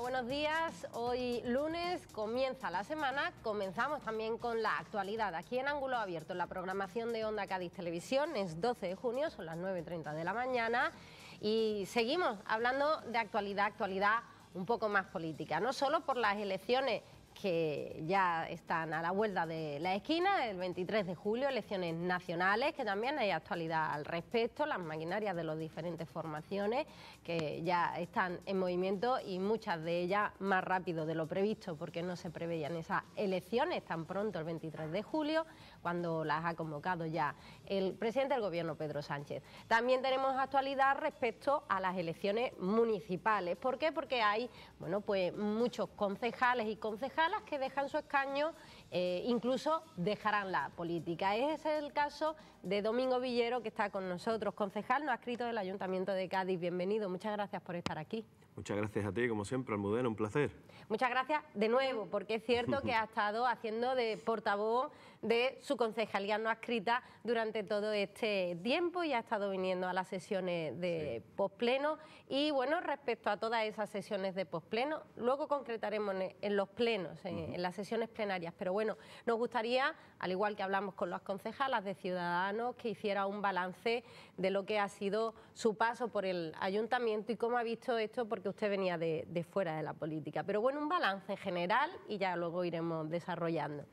buenos días. Hoy lunes comienza la semana. Comenzamos también con la actualidad. Aquí en Ángulo Abierto, la programación de Onda Cádiz Televisión, es 12 de junio, son las 9.30 de la mañana. Y seguimos hablando de actualidad, actualidad un poco más política. No solo por las elecciones que ya están a la vuelta de la esquina, el 23 de julio, elecciones nacionales, que también hay actualidad al respecto, las maquinarias de las diferentes formaciones que ya están en movimiento y muchas de ellas más rápido de lo previsto, porque no se preveían esas elecciones tan pronto, el 23 de julio, cuando las ha convocado ya el presidente del Gobierno, Pedro Sánchez. También tenemos actualidad respecto a las elecciones municipales. ¿Por qué? Porque hay bueno, pues, muchos concejales y concejales las que dejan su escaño, eh, incluso dejarán la política. Ese es el caso de Domingo Villero, que está con nosotros, concejal, no ha escrito del Ayuntamiento de Cádiz. Bienvenido, muchas gracias por estar aquí. Muchas gracias a ti, como siempre, Almudena, un placer. Muchas gracias de nuevo, porque es cierto que ha estado haciendo de portavoz de su concejalía no adscrita durante todo este tiempo y ha estado viniendo a las sesiones de pospleno. Y bueno, respecto a todas esas sesiones de pospleno, luego concretaremos en los plenos, en, las sesiones plenarias. Pero bueno, nos gustaría, al igual que hablamos con las concejalas de Ciudadanos, que hiciera un balance de lo que ha sido su paso por el ayuntamiento y cómo ha visto esto, porque usted venía de, de fuera de la política. Pero bueno, un balance general y ya luego iremos desarrollando.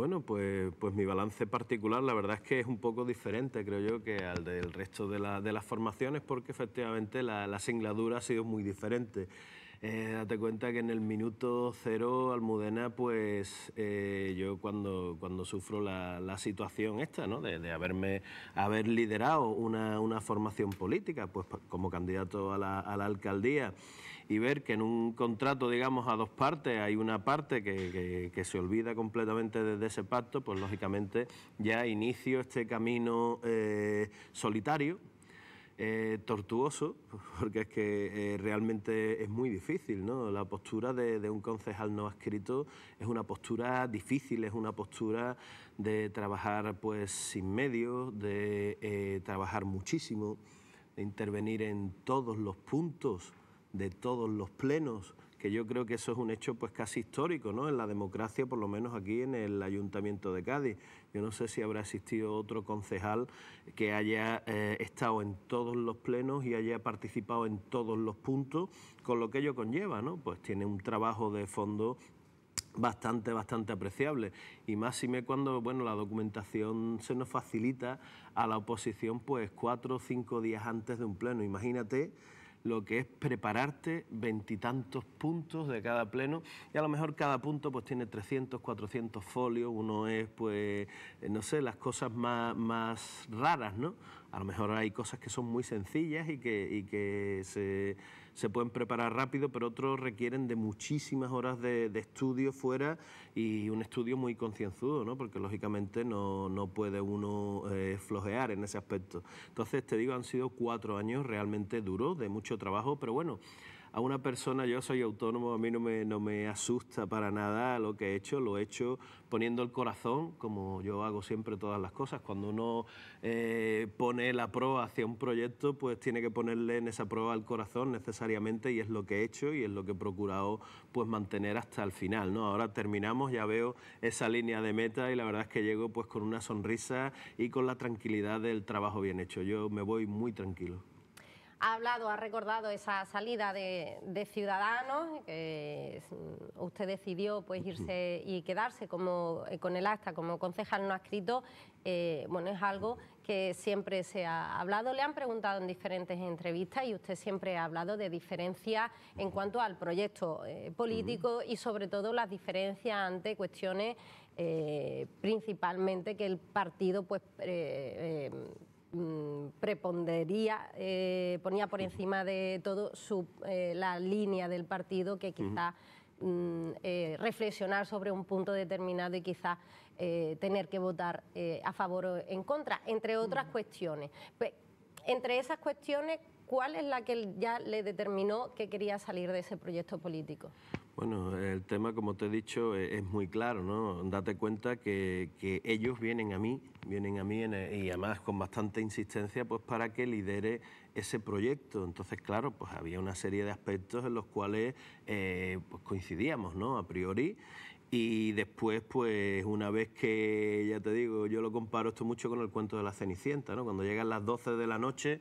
Bueno, pues, pues mi balance particular la verdad es que es un poco diferente, creo yo, que al del resto de, de las formaciones, porque efectivamente la, la ha sido muy diferente. Eh, date cuenta que en el minuto cero Almudena, pues eh, yo cuando, cuando sufro la, la situación esta, ¿no? De, haberme, haber liderado una, una formación política, pues como candidato a la, a la alcaldía, y ver que en un contrato, digamos, a dos partes, hay una parte que, se olvida completamente desde ese pacto, pues lógicamente ya inicio este camino eh, solitario, eh, tortuoso, porque es que eh, realmente es muy difícil, ¿no? La postura de, un concejal no escrito... es una postura difícil, es una postura de trabajar pues sin medios, de trabajar muchísimo, de intervenir en todos los puntos de todos los plenos, que yo creo que eso es un hecho pues casi histórico, ¿no? En la democracia, por lo menos aquí en el Ayuntamiento de Cádiz. Yo no sé si habrá existido otro concejal que haya eh, estado en todos los plenos y haya participado en todos los puntos, con lo que ello conlleva, ¿no? Pues tiene un trabajo de fondo bastante, bastante apreciable. Y más si me cuando, bueno, la documentación se nos facilita a la oposición pues cuatro o cinco días antes de un pleno. Imagínate lo que es prepararte veintitantos puntos de cada pleno y a lo mejor cada punto pues tiene 300, 400 folios, uno es pues, eh, no sé, las cosas más, más raras, ¿no? A lo mejor hay cosas que son muy sencillas y que, y que se se pueden preparar rápido, pero otros requieren de muchísimas horas de, estudio fuera y un estudio muy concienzudo, ¿no? porque lógicamente no, puede uno eh, flojear en ese aspecto. Entonces, te digo, han sido cuatro años realmente duros, de mucho trabajo, pero bueno, a una persona, yo soy autónomo, a mí no me, no me asusta para nada lo que he hecho, lo he hecho poniendo el corazón, como yo hago siempre todas las cosas. Cuando uno eh, pone la prueba hacia un proyecto, pues tiene que ponerle en esa prueba el corazón necesariamente y es lo que he hecho y es lo que he procurado pues mantener hasta el final. ¿no? Ahora terminamos, ya veo esa línea de meta y la verdad es que llego pues con una sonrisa y con la tranquilidad del trabajo bien hecho. Yo me voy muy tranquilo ha hablado, ha recordado esa salida de, Ciudadanos, que mm, usted decidió pues irse y quedarse como eh, con el acta, como concejal no ha escrito, eh, bueno, es algo que siempre se ha hablado, le han preguntado en diferentes entrevistas y usted siempre ha hablado de diferencias en cuanto al proyecto eh, político y sobre todo las diferencias ante cuestiones principalmente que el partido pues Mm, prepondería, eh, ponía por encima de todo eh, la línea del partido que quizá mm, eh, reflexionar sobre un punto determinado y quizá tener que votar a favor o en contra, entre otras cuestiones. entre esas cuestiones, ¿cuál es la que ya le determinó que quería salir de ese proyecto político? Bueno, el tema, como te he dicho, e, es muy claro, ¿no? Date cuenta que, ellos vienen a mí, vienen a mí e, y además con bastante insistencia, pues para que lidere ese proyecto. Entonces, claro, pues había una serie de aspectos en los cuales eh, pues, coincidíamos, ¿no? A priori. Y después, pues una vez que, ya te digo, yo lo comparo esto mucho con el cuento de la Cenicienta, ¿no? Cuando llegan las 12 de la noche,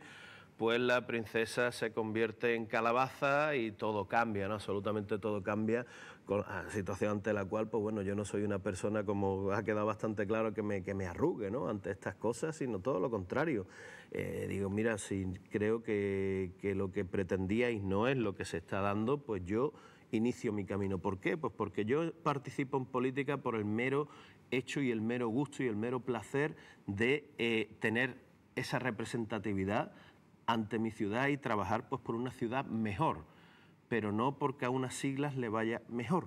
pues la princesa se convierte en calabaza y todo cambia, ¿no? Absolutamente todo cambia, con la situación ante la cual, pues bueno, yo no soy una persona, como ha quedado bastante claro, que me, arrugue, ¿no? Ante estas cosas, sino todo lo contrario. Eh, digo, mira, si creo que, que lo que pretendíais no es lo que se está dando, pues yo inicio mi camino. ¿Por qué? Pues porque yo participo en política por el mero hecho y el mero gusto y el mero placer de eh, tener esa representatividad ante mi ciudad y trabajar pues, por una ciudad mejor, pero no porque a unas siglas le vaya mejor.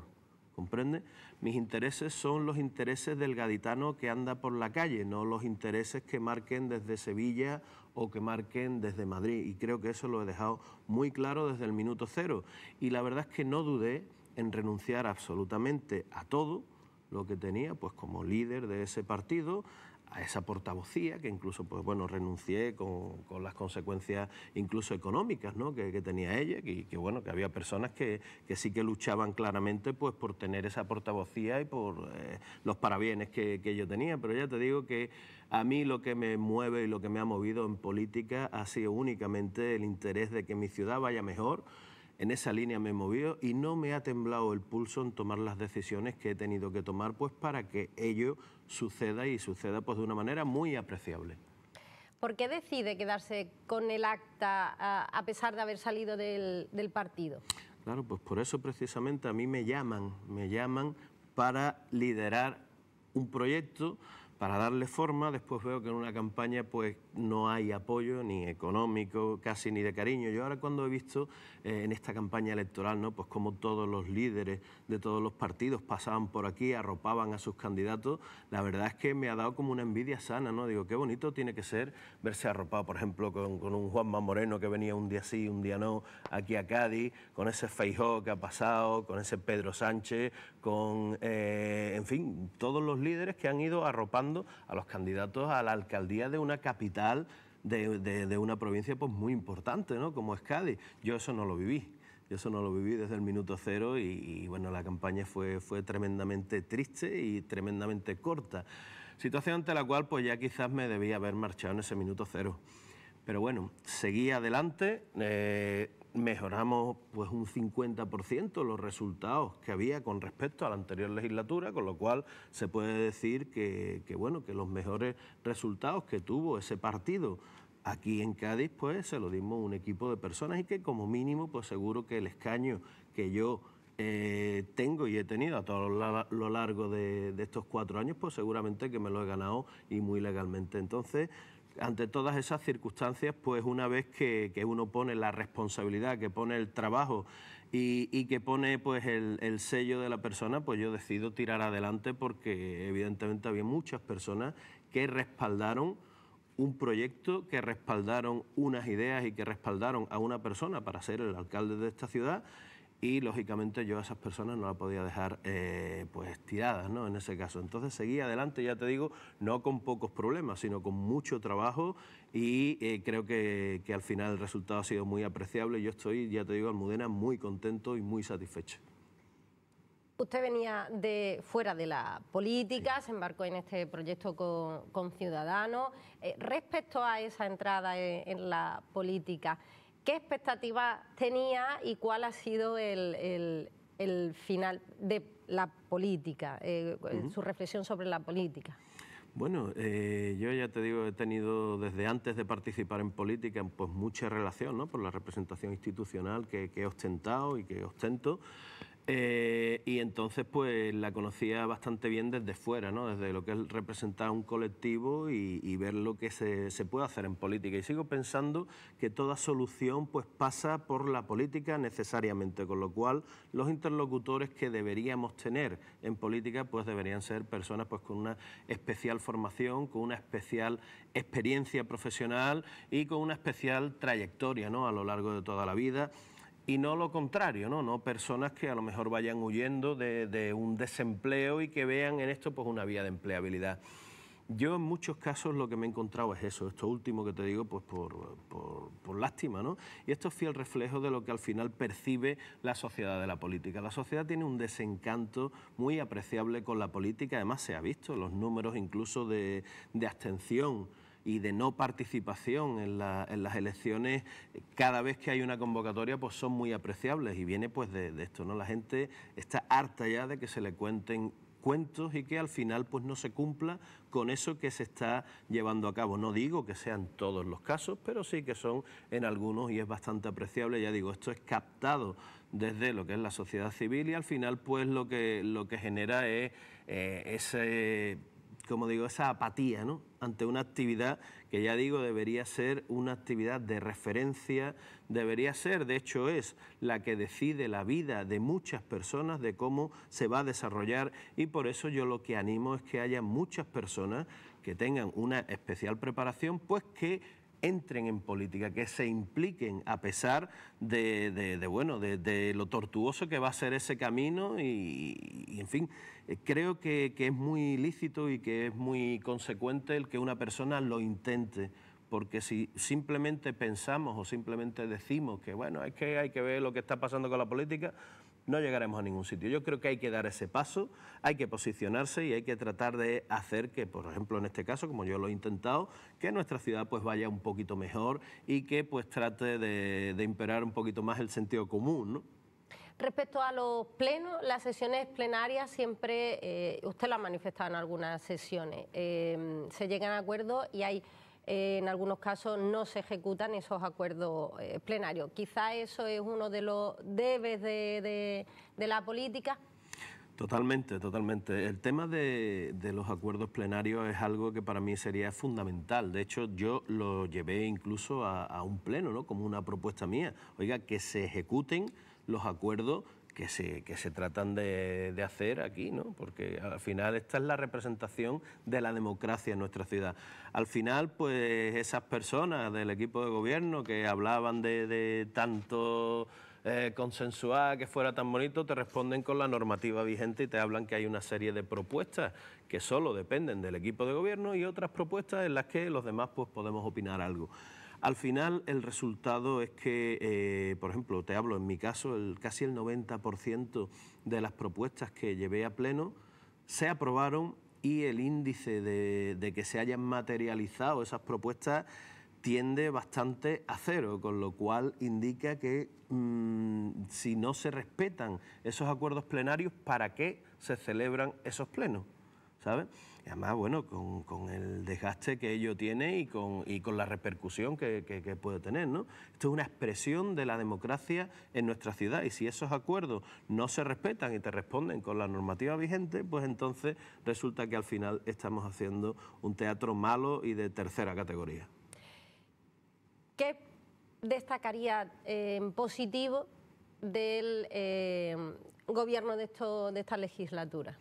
¿Comprende? Mis intereses son los intereses del gaditano que anda por la calle, no los intereses que marquen desde Sevilla o que marquen desde Madrid. Y creo que eso lo he dejado muy claro desde el minuto cero. Y la verdad es que no dudé en renunciar absolutamente a todo lo que tenía, pues como líder de ese partido, a esa portavocía, que incluso pues, bueno, renuncié con, las consecuencias incluso económicas ¿no? que, tenía ella, que, bueno, que había personas que, sí que luchaban claramente pues, por tener esa portavocía y por eh, los parabienes que, que yo tenía. Pero ya te digo que a mí lo que me mueve y lo que me ha movido en política ha sido únicamente el interés de que mi ciudad vaya mejor en esa línea me he movido y no me ha temblado el pulso en tomar las decisiones que he tenido que tomar pues para que ello suceda y suceda pues de una manera muy apreciable. ¿Por qué decide quedarse con el acta a pesar de haber salido del, del partido? Claro, pues por eso precisamente a mí me llaman, me llaman para liderar un proyecto para darle forma, después veo que en una campaña pues no hay apoyo ni económico, casi ni de cariño. Yo ahora cuando he visto eh, en esta campaña electoral, ¿no? Pues como todos los líderes de todos los partidos pasaban por aquí, arropaban a sus candidatos, la verdad es que me ha dado como una envidia sana, ¿no? Digo, qué bonito tiene que ser verse arropado, por ejemplo, con, con un Juanma Moreno que venía un día sí, un día no, aquí a Cádiz, con ese Feijó que ha pasado, con ese Pedro Sánchez, con, eh, en fin, todos los líderes que han ido arropando a los candidatos a la alcaldía de una capital de, una provincia pues, muy importante, ¿no? Como es Yo eso no lo viví. Yo eso no lo viví desde el minuto cero y, bueno, la campaña fue, fue tremendamente triste y tremendamente corta. Situación ante la cual pues ya quizás me debía haber marchado en ese minuto cero. Pero bueno, seguí adelante. Eh, mejoramos pues un 50% los resultados que había con respecto a la anterior legislatura, con lo cual se puede decir que, bueno, que los mejores resultados que tuvo ese partido aquí en Cádiz, pues se lo dimos un equipo de personas y que como mínimo, pues seguro que el escaño que yo eh, tengo y he tenido a todo lo largo de, de estos cuatro años, pues seguramente que me lo he ganado y muy legalmente. Entonces, ante todas esas circunstancias, pues una vez que, uno pone la responsabilidad, que pone el trabajo y, que pone pues el, el, sello de la persona, pues yo decido tirar adelante porque evidentemente había muchas personas que respaldaron un proyecto, que respaldaron unas ideas y que respaldaron a una persona para ser el alcalde de esta ciudad y lógicamente yo a esas personas no la podía dejar eh, pues tiradas ¿no? en ese caso. Entonces seguí adelante, ya te digo, no con pocos problemas, sino con mucho trabajo y eh, creo que, al final el resultado ha sido muy apreciable. Yo estoy, ya te digo, Almudena, muy contento y muy satisfecho. Usted venía de fuera de la política, se embarcó en este proyecto con, Ciudadanos. Eh, respecto a esa entrada en la política, ¿Qué expectativa tenía y cuál ha sido el, final de la política, eh, su reflexión sobre la política? Bueno, eh, yo ya te digo, he tenido desde antes de participar en política pues mucha relación ¿no? por la representación institucional que he ostentado y que ostento. Eh, y entonces pues la conocía bastante bien desde fuera, ¿no? desde lo que es representar un colectivo y, y ver lo que se, se, puede hacer en política. Y sigo pensando que toda solución pues pasa por la política necesariamente, con lo cual los interlocutores que deberíamos tener en política pues deberían ser personas pues con una especial formación, con una especial experiencia profesional y con una especial trayectoria ¿no? a lo largo de toda la vida y no lo contrario, ¿no? personas que a lo mejor vayan huyendo de, un desempleo y que vean en esto pues una vía de empleabilidad. Yo en muchos casos lo que me he encontrado es eso, esto último que te digo, pues por, por, lástima, ¿no? Y esto es fiel reflejo de lo que al final percibe la sociedad de la política. La sociedad tiene un desencanto muy apreciable con la política, además se ha visto los números incluso de, de abstención y de no participación en, las elecciones cada vez que hay una convocatoria pues son muy apreciables y viene pues de, esto, ¿no? La gente está harta ya de que se le cuenten cuentos y que al final pues no se cumpla con eso que se está llevando a cabo. No digo que sean todos los casos, pero sí que son en algunos y es bastante apreciable. Ya digo, esto es captado desde lo que es la sociedad civil y al final pues lo que, lo que genera es eh, ese como digo, esa apatía ¿no? ante una actividad que ya digo debería ser una actividad de referencia, debería ser, de hecho es, la que decide la vida de muchas personas, de cómo se va a desarrollar y por eso yo lo que animo es que haya muchas personas que tengan una especial preparación, pues que entren en política, que se impliquen a pesar de, bueno, de, lo tortuoso que va a ser ese camino y, en fin, eh, creo que, que es muy lícito y que es muy consecuente el que una persona lo intente porque si simplemente pensamos o simplemente decimos que bueno, es que hay que ver lo que está pasando con la política, no llegaremos a ningún sitio. Yo creo que hay que dar ese paso, hay que posicionarse y hay que tratar de hacer que, por ejemplo, en este caso, como yo lo he intentado, que nuestra ciudad pues vaya un poquito mejor y que pues trate de, imperar un poquito más el sentido común, Respecto a los plenos, las sesiones plenarias siempre, eh, usted lo ha manifestado en algunas sesiones, eh, se llegan a acuerdos y hay eh, en algunos casos no se ejecutan esos acuerdos eh, plenarios. Quizá eso es uno de los debes de, la política. Totalmente, totalmente. El tema de, los acuerdos plenarios es algo que para mí sería fundamental. De hecho, yo lo llevé incluso a, a un pleno, ¿no? Como una propuesta mía. Oiga, que se ejecuten los acuerdos que se, tratan de, hacer aquí, ¿no? porque al final esta es la representación de la democracia en nuestra ciudad. Al final, pues esas personas del equipo de gobierno que hablaban de, tanto eh, consensuar, que fuera tan bonito, te responden con la normativa vigente y te hablan que hay una serie de propuestas que solo dependen del equipo de gobierno y otras propuestas en las que los demás pues, podemos opinar algo. Al final el resultado es que, eh, por ejemplo, te hablo en mi caso, casi el 90% de las propuestas que llevé a pleno se aprobaron y el índice de, que se hayan materializado esas propuestas tiende bastante a cero, con lo cual indica que mm, si no se respetan esos acuerdos plenarios, ¿para qué se celebran esos plenos? ¿Sabes? además, bueno, con, el desgaste que ello tiene y con, la repercusión que, puede tener. ¿no? Esto es una expresión de la democracia en nuestra ciudad y si esos acuerdos no se respetan y te responden con la normativa vigente, pues entonces resulta que al final estamos haciendo un teatro malo y de tercera categoría. ¿Qué destacaría eh, en positivo del eh, gobierno de esta legislatura?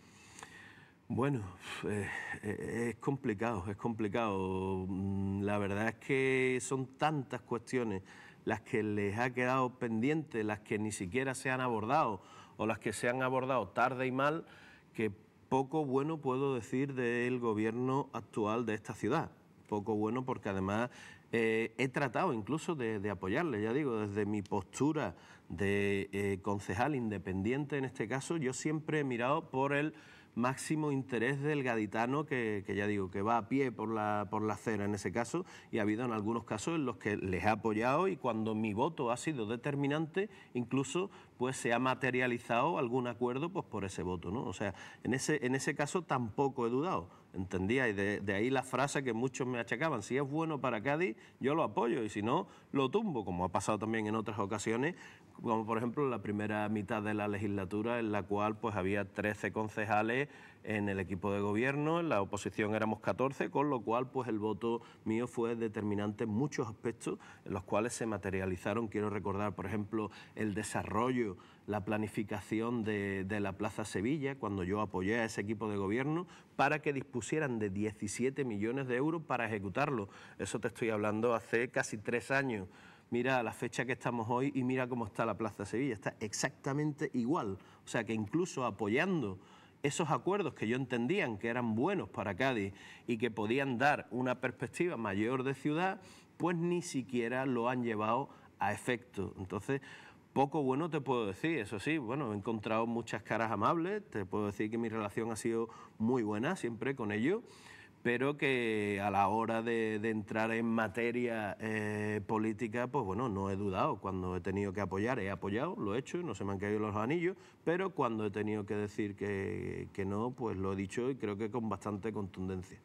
Bueno, eh, eh, es complicado, es complicado. Mm, la verdad es que son tantas cuestiones las que les ha quedado pendiente, las que ni siquiera se han abordado o las que se han abordado tarde y mal, que poco bueno puedo decir del gobierno actual de esta ciudad. Poco bueno porque además eh, he tratado incluso de, apoyarle, ya digo, desde mi postura de concejal independiente en este caso, yo siempre he mirado por el máximo interés del gaditano que, ya digo, que va a pie por la, por la acera en ese caso y ha habido en algunos casos en los que les ha apoyado y cuando mi voto ha sido determinante, incluso pues se ha materializado algún acuerdo pues por ese voto, ¿no? O sea, en ese, en ese caso tampoco he dudado. ¿Entendía? Y de, ahí la frase que muchos me achacaban, si es bueno para Cádiz, yo lo apoyo y si no, lo tumbo, como ha pasado también en otras ocasiones, como por ejemplo la primera mitad de la legislatura en la cual pues había 13 concejales en el equipo de gobierno, en la oposición éramos 14, con lo cual pues el voto mío fue determinante en muchos aspectos en los cuales se materializaron, quiero recordar por ejemplo el desarrollo, la planificación de, de la Plaza Sevilla, cuando yo apoyé a ese equipo de gobierno para que dispusieran de 17 millones de euros para ejecutarlo. Eso te estoy hablando hace casi tres años. Mira la fecha que estamos hoy y mira cómo está la Plaza Sevilla. Está exactamente igual. O sea que incluso apoyando esos acuerdos que yo entendían que eran buenos para Cádiz y que podían dar una perspectiva mayor de ciudad, pues ni siquiera lo han llevado a efecto. Entonces, poco bueno te puedo decir, eso sí, bueno, he encontrado muchas caras amables, te puedo decir que mi relación ha sido muy buena siempre con ellos pero que a la hora de, entrar en materia eh, política, pues bueno, no he dudado. Cuando he tenido que apoyar, he apoyado, lo he hecho, no se me han caído los anillos, pero cuando he tenido que decir que, no, pues lo he dicho y creo que con bastante contundencia.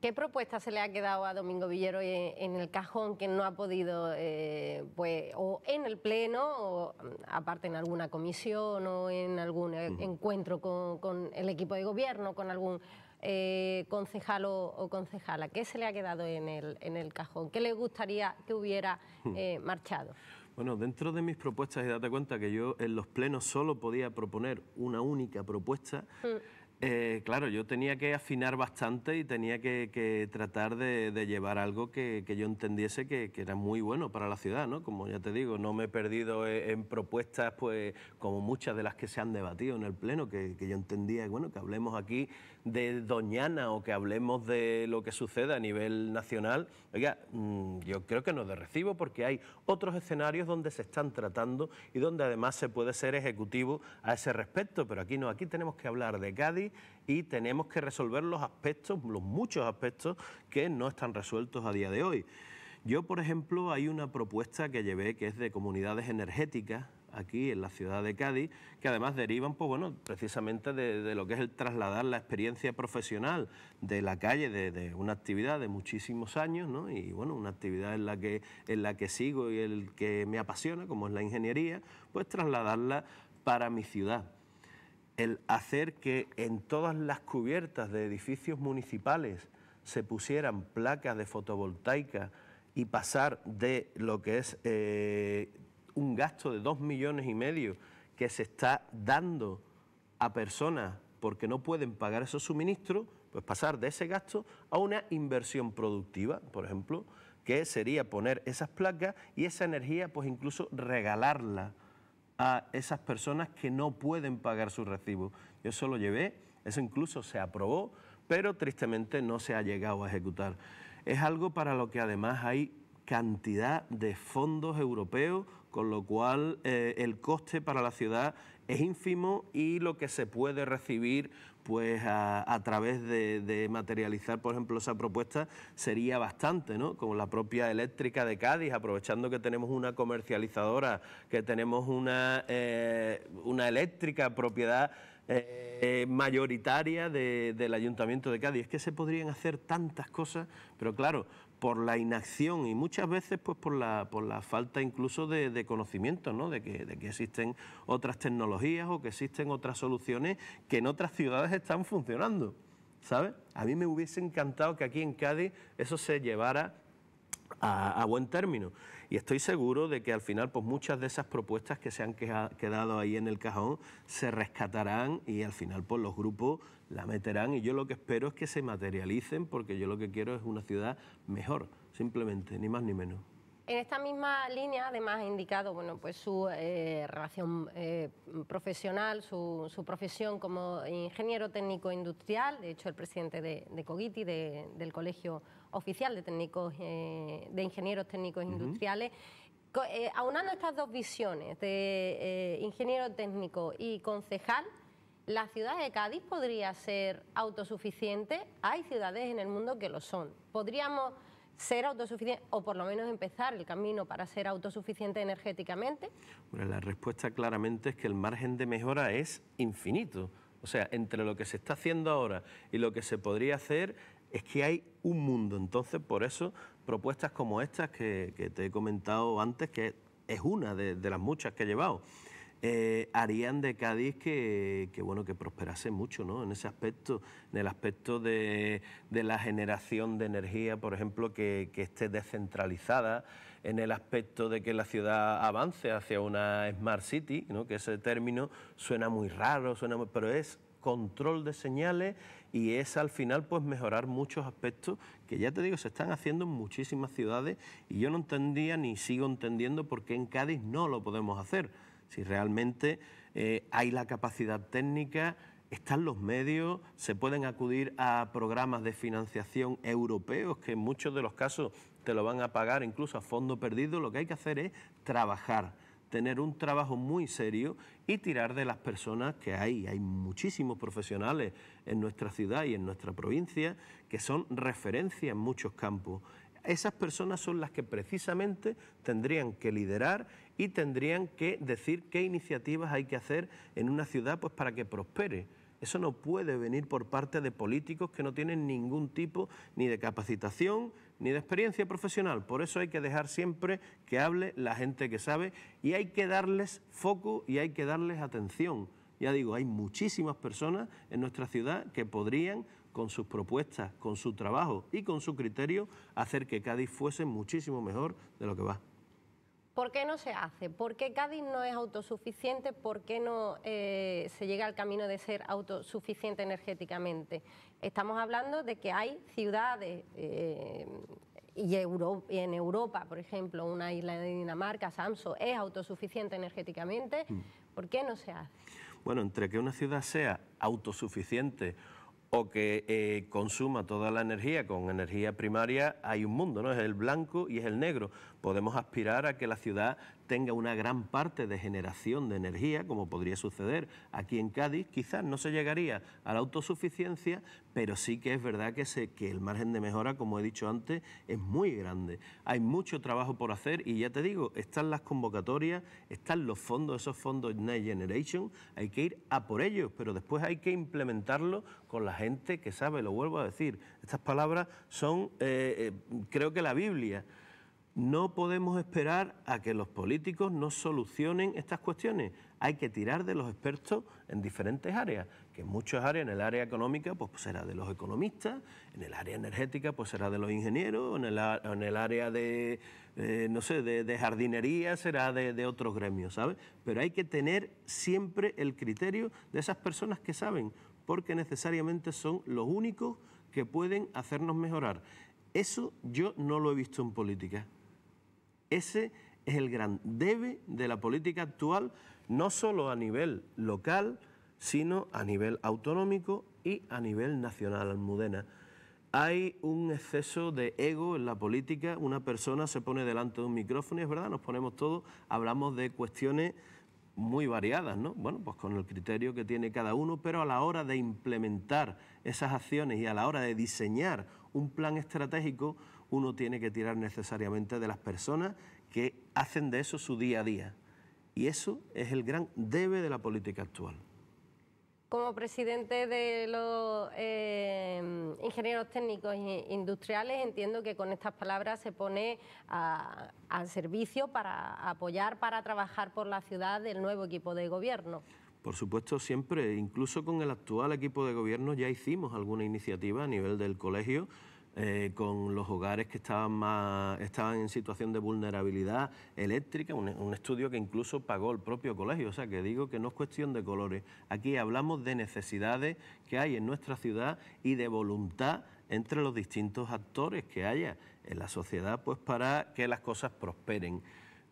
¿Qué propuesta se le ha quedado a Domingo Villero en, el cajón que no ha podido, eh, pues, o en el Pleno, o aparte en alguna comisión o en algún eh, encuentro con, con el equipo de gobierno, con algún eh, concejal o, concejala? ¿Qué se le ha quedado en el, en el cajón? ¿Qué le gustaría que hubiera hmm. eh, marchado? Bueno, dentro de mis propuestas, y date cuenta que yo en los plenos solo podía proponer una única propuesta, hmm. Eh, claro, yo tenía que afinar bastante y tenía que, tratar de, llevar algo que, yo entendiese que, era muy bueno para la ciudad, ¿no? Como ya te digo, no me he perdido e, en, propuestas, pues, como muchas de las que se han debatido en el Pleno, que, yo entendía, bueno, que hablemos aquí de Doñana o que hablemos de lo que sucede a nivel nacional. Oiga, mm, yo creo que no de recibo porque hay otros escenarios donde se están tratando y donde además se puede ser ejecutivo a ese respecto, pero aquí no, aquí tenemos que hablar de Cádiz y tenemos que resolver los aspectos, los muchos aspectos que no están resueltos a día de hoy. Yo, por ejemplo, hay una propuesta que llevé que es de comunidades energéticas aquí en la ciudad de Cádiz, que además derivan pues, bueno, precisamente de, lo que es el trasladar la experiencia profesional de la calle, de, una actividad de muchísimos años, ¿no? y bueno, una actividad en la, que, en la que sigo y el que me apasiona, como es la ingeniería, pues trasladarla para mi ciudad el hacer que en todas las cubiertas de edificios municipales se pusieran placas de fotovoltaica y pasar de lo que es eh, un gasto de dos millones y medio que se está dando a personas porque no pueden pagar esos suministros, pues pasar de ese gasto a una inversión productiva, por ejemplo, que sería poner esas placas y esa energía pues incluso regalarla a esas personas que no pueden pagar su recibo. Yo eso lo llevé, eso incluso se aprobó, pero tristemente no se ha llegado a ejecutar. Es algo para lo que además hay cantidad de fondos europeos, con lo cual eh, el coste para la ciudad es ínfimo y lo que se puede recibir pues a, través de, materializar, por ejemplo, esa propuesta sería bastante, ¿no? Como la propia eléctrica de Cádiz, aprovechando que tenemos una comercializadora, que tenemos una, eh, eléctrica propiedad eh, eh, mayoritaria del Ayuntamiento de Cádiz. Es que se podrían hacer tantas cosas, pero claro, por la inacción y muchas veces pues por la, por la falta incluso de, conocimiento, ¿no? de, que, existen otras tecnologías o que existen otras soluciones que en otras ciudades están funcionando. sabe A mí me hubiese encantado que aquí en Cádiz eso se llevara a, a, buen término. Y estoy seguro de que al final pues, muchas de esas propuestas que se han quedado ahí en el cajón se rescatarán y al final pues, los grupos la meterán y yo lo que espero es que se materialicen porque yo lo que quiero es una ciudad mejor, simplemente, ni más ni menos. En esta misma línea, además, ha indicado bueno, pues su eh, relación eh, profesional, su, profesión como ingeniero técnico industrial. De hecho, el presidente de, Cogiti, del Colegio Oficial de, técnicos, eh, de Ingenieros Técnicos Industriales, aunando estas dos visiones de ingeniero técnico y concejal, ¿La ciudad de Cádiz podría ser autosuficiente? Hay ciudades en el mundo que lo son. ¿Podríamos ser autosuficientes o por lo menos empezar el camino para ser autosuficiente energéticamente? la respuesta claramente es que el margen de mejora es infinito. O sea, entre lo que se está haciendo ahora y lo que se podría hacer es que hay un mundo. Entonces, por eso, propuestas como estas que, te he comentado antes, que es una de las muchas que he llevado eh, harían de Cádiz que, que, bueno, que prosperase mucho ¿no? en ese aspecto, en el aspecto de, la generación de energía, por ejemplo, que, esté descentralizada, en el aspecto de que la ciudad avance hacia una Smart City, ¿no? que ese término suena muy raro, suena pero es control de señales y es al final pues mejorar muchos aspectos que ya te digo se están haciendo en muchísimas ciudades y yo no entendía ni sigo entendiendo por qué en Cádiz no lo podemos hacer si realmente eh, hay la capacidad técnica, están los medios, se pueden acudir a programas de financiación europeos que en muchos de los casos te lo van a pagar incluso a fondo perdido, lo que hay que hacer es trabajar, tener un trabajo muy serio y tirar de las personas que hay. Hay muchísimos profesionales en nuestra ciudad y en nuestra provincia que son referencia en muchos campos. Esas personas son las que precisamente tendrían que liderar y tendrían que decir qué iniciativas hay que hacer en una ciudad pues, para que prospere. Eso no puede venir por parte de políticos que no tienen ningún tipo ni de capacitación ni de experiencia profesional. Por eso hay que dejar siempre que hable la gente que sabe y hay que darles foco y hay que darles atención. Ya digo, hay muchísimas personas en nuestra ciudad que podrían, con sus propuestas, con su trabajo y con su criterio, hacer que Cádiz fuese muchísimo mejor de lo que va. ¿Por qué no se hace? ¿Por qué Cádiz no es autosuficiente? ¿Por qué no eh, se llega al camino de ser autosuficiente energéticamente? Estamos hablando de que hay ciudades... Eh, y, en Europa, por ejemplo, una isla de Dinamarca, Samso, es autosuficiente energéticamente, mm. ¿por qué no se hace? Bueno, entre que una ciudad sea autosuficiente o que eh, consuma toda la energía con energía primaria, hay un mundo, ¿no? Es el blanco y es el negro podemos aspirar a que la ciudad tenga una gran parte de generación de energía, como podría suceder aquí en Cádiz, quizás no se llegaría a la autosuficiencia, pero sí que es verdad que, se, que el margen de mejora, como he dicho antes, es muy grande. Hay mucho trabajo por hacer y ya te digo, están las convocatorias, están los fondos, esos fondos Next Generation, hay que ir a por ellos, pero después hay que implementarlo con la gente que sabe, lo vuelvo a decir. Estas palabras son, eh, eh, creo que la Biblia. No podemos esperar a que los políticos nos solucionen estas cuestiones. Hay que tirar de los expertos en diferentes áreas, que en muchas áreas, en el área económica, pues, pues será de los economistas, en el área energética, pues será de los ingenieros, en el, área de, eh, no sé, de, jardinería, será de, de, otros gremios, ¿sabes? Pero hay que tener siempre el criterio de esas personas que saben, porque necesariamente son los únicos que pueden hacernos mejorar. Eso yo no lo he visto en política. Ese es el gran debe de la política actual, no solo a nivel local, sino a nivel autonómico y a nivel nacional, Almudena. Hay un exceso de ego en la política, una persona se pone delante de un micrófono y es verdad, nos ponemos todos, hablamos de cuestiones muy variadas, ¿no? Bueno, pues con el criterio que tiene cada uno, pero a la hora de implementar esas acciones y a la hora de diseñar un plan estratégico, uno tiene que tirar necesariamente de las personas que hacen de eso su día a día. Y eso es el gran debe de la política actual. Como presidente de los em, ingenieros técnicos e industriales, entiendo que con estas palabras se pone al servicio para apoyar, para trabajar por la ciudad del nuevo equipo de gobierno. Por supuesto, siempre, incluso con el actual equipo de gobierno, ya hicimos alguna iniciativa a nivel del colegio eh, con los hogares que estaban, más, estaban en situación de vulnerabilidad eléctrica, un, un, estudio que incluso pagó el propio colegio, o sea que digo que no es cuestión de colores, aquí hablamos de necesidades que hay en nuestra ciudad y de voluntad entre los distintos actores que haya en la sociedad pues para que las cosas prosperen.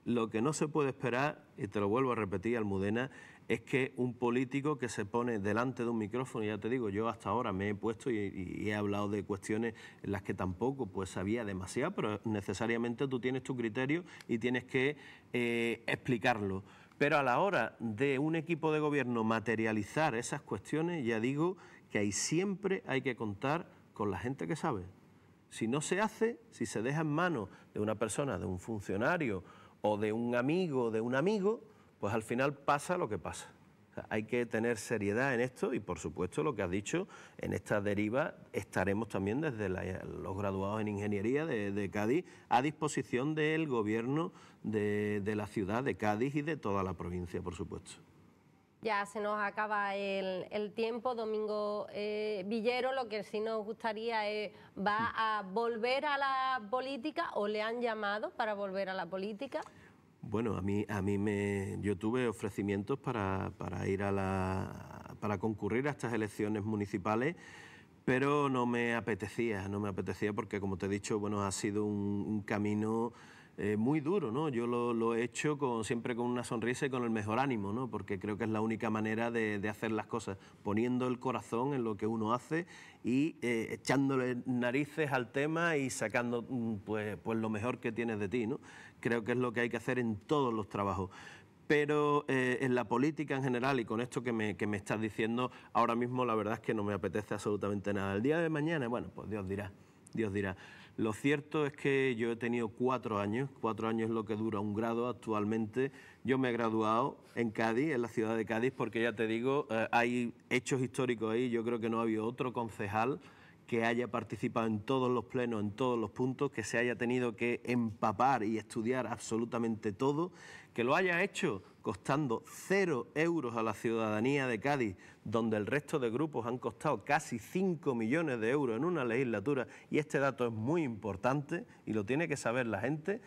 Lo que no se puede esperar, y te lo vuelvo a repetir, Almudena, es que un político que se pone delante de un micrófono, ya te digo, yo hasta ahora me he puesto y, he hablado de cuestiones en las que tampoco pues sabía demasiado, pero necesariamente tú tienes tu criterio y tienes que eh, explicarlo. Pero a la hora de un equipo de gobierno materializar esas cuestiones, ya digo que ahí siempre hay que contar con la gente que sabe. Si no se hace, si se deja en manos de una persona, de un funcionario o de un amigo, de un amigo, pues al final pasa lo que pasa. hay que tener seriedad en esto y, por supuesto, lo que has dicho, en esta deriva estaremos también desde los graduados en ingeniería de, Cádiz a disposición del gobierno de, la ciudad de Cádiz y de toda la provincia, por supuesto. Ya se nos acaba el, tiempo, Domingo eh, Villero, lo que sí nos gustaría es, ¿va a volver a la política o le han llamado para volver a la política? Bueno, a mí, a mí me, yo tuve ofrecimientos para, para ir a la, para concurrir a estas elecciones municipales, pero no me apetecía, no me apetecía porque, como te he dicho, bueno, ha sido un camino eh, muy duro, ¿no? Yo lo, he hecho con, siempre con una sonrisa y con el mejor ánimo, ¿no? Porque creo que es la única manera de, hacer las cosas, poniendo el corazón en lo que uno hace y eh, echándole narices al tema y sacando mm, pues, pues, lo mejor que tienes de ti, ¿no? Creo que es lo que hay que hacer en todos los trabajos pero eh, en la política en general y con esto que me, que me, estás diciendo, ahora mismo la verdad es que no me apetece absolutamente nada. El día de mañana, bueno, pues Dios dirá, Dios dirá. Lo cierto es que yo he tenido cuatro años, cuatro años es lo que dura un grado actualmente. Yo me he graduado en Cádiz, en la ciudad de Cádiz, porque ya te digo, eh, hay hechos históricos ahí, yo creo que no ha habido otro concejal que haya participado en todos los plenos, en todos los puntos, que se haya tenido que empapar y estudiar absolutamente todo, que lo haya hecho costando cero euros a la ciudadanía de Cádiz, donde el resto de grupos han costado casi 5 millones de euros en una legislatura, y este dato es muy importante y lo tiene que saber la gente,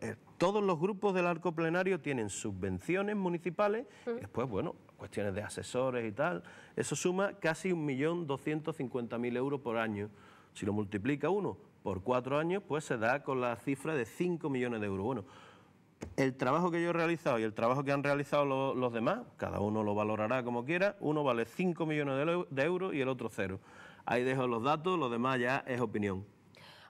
eh, todos los grupos del arco plenario tienen subvenciones municipales, después, bueno, cuestiones de asesores y tal, eso suma casi 1.250.000 euros por año. Si lo multiplica uno por cuatro años, pues se da con la cifra de 5 millones de euros. Bueno, el trabajo que yo he realizado y el trabajo que han realizado los demás, cada uno lo valorará como quiera, uno vale 5 millones de, euros y el otro cero. Ahí dejo los datos, lo demás ya es opinión.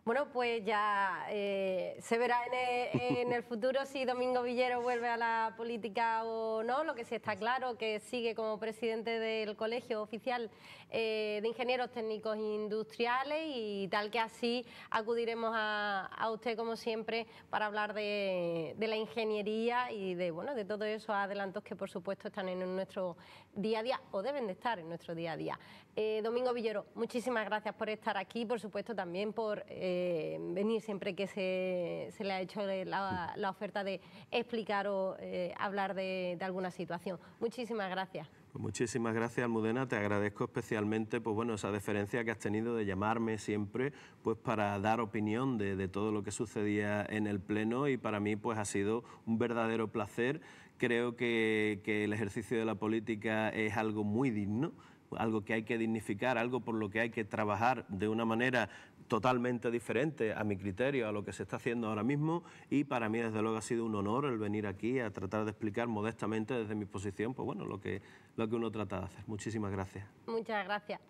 Bueno, pues ya eh, se verá e, en el, futuro si Domingo Villero vuelve a la política o no. Lo que sí está claro que sigue como presidente del Colegio Oficial eh, de Ingenieros Técnicos Industriales y tal que así acudiremos a, a usted como siempre para hablar de, de, la ingeniería y de bueno de todos esos adelantos que por supuesto están en nuestro día a día o deben de estar en nuestro día a día. Eh, Domingo Villero, muchísimas gracias por estar aquí, por supuesto también por eh, venir siempre que se, le ha hecho la, la oferta de explicar o eh, hablar de, alguna situación. Muchísimas gracias. Pues muchísimas gracias, Almudena. Te agradezco especialmente pues bueno, esa deferencia que has tenido de llamarme siempre pues, para dar opinión de, todo lo que sucedía en el Pleno y para mí pues, ha sido un verdadero placer. Creo que, que el ejercicio de la política es algo muy digno algo que hay que dignificar, algo por lo que hay que trabajar de una manera totalmente diferente a mi criterio, a lo que se está haciendo ahora mismo y para mí desde luego ha sido un honor el venir aquí a tratar de explicar modestamente desde mi posición, pues bueno, lo que, lo que uno trata de hacer. Muchísimas gracias. Muchas gracias.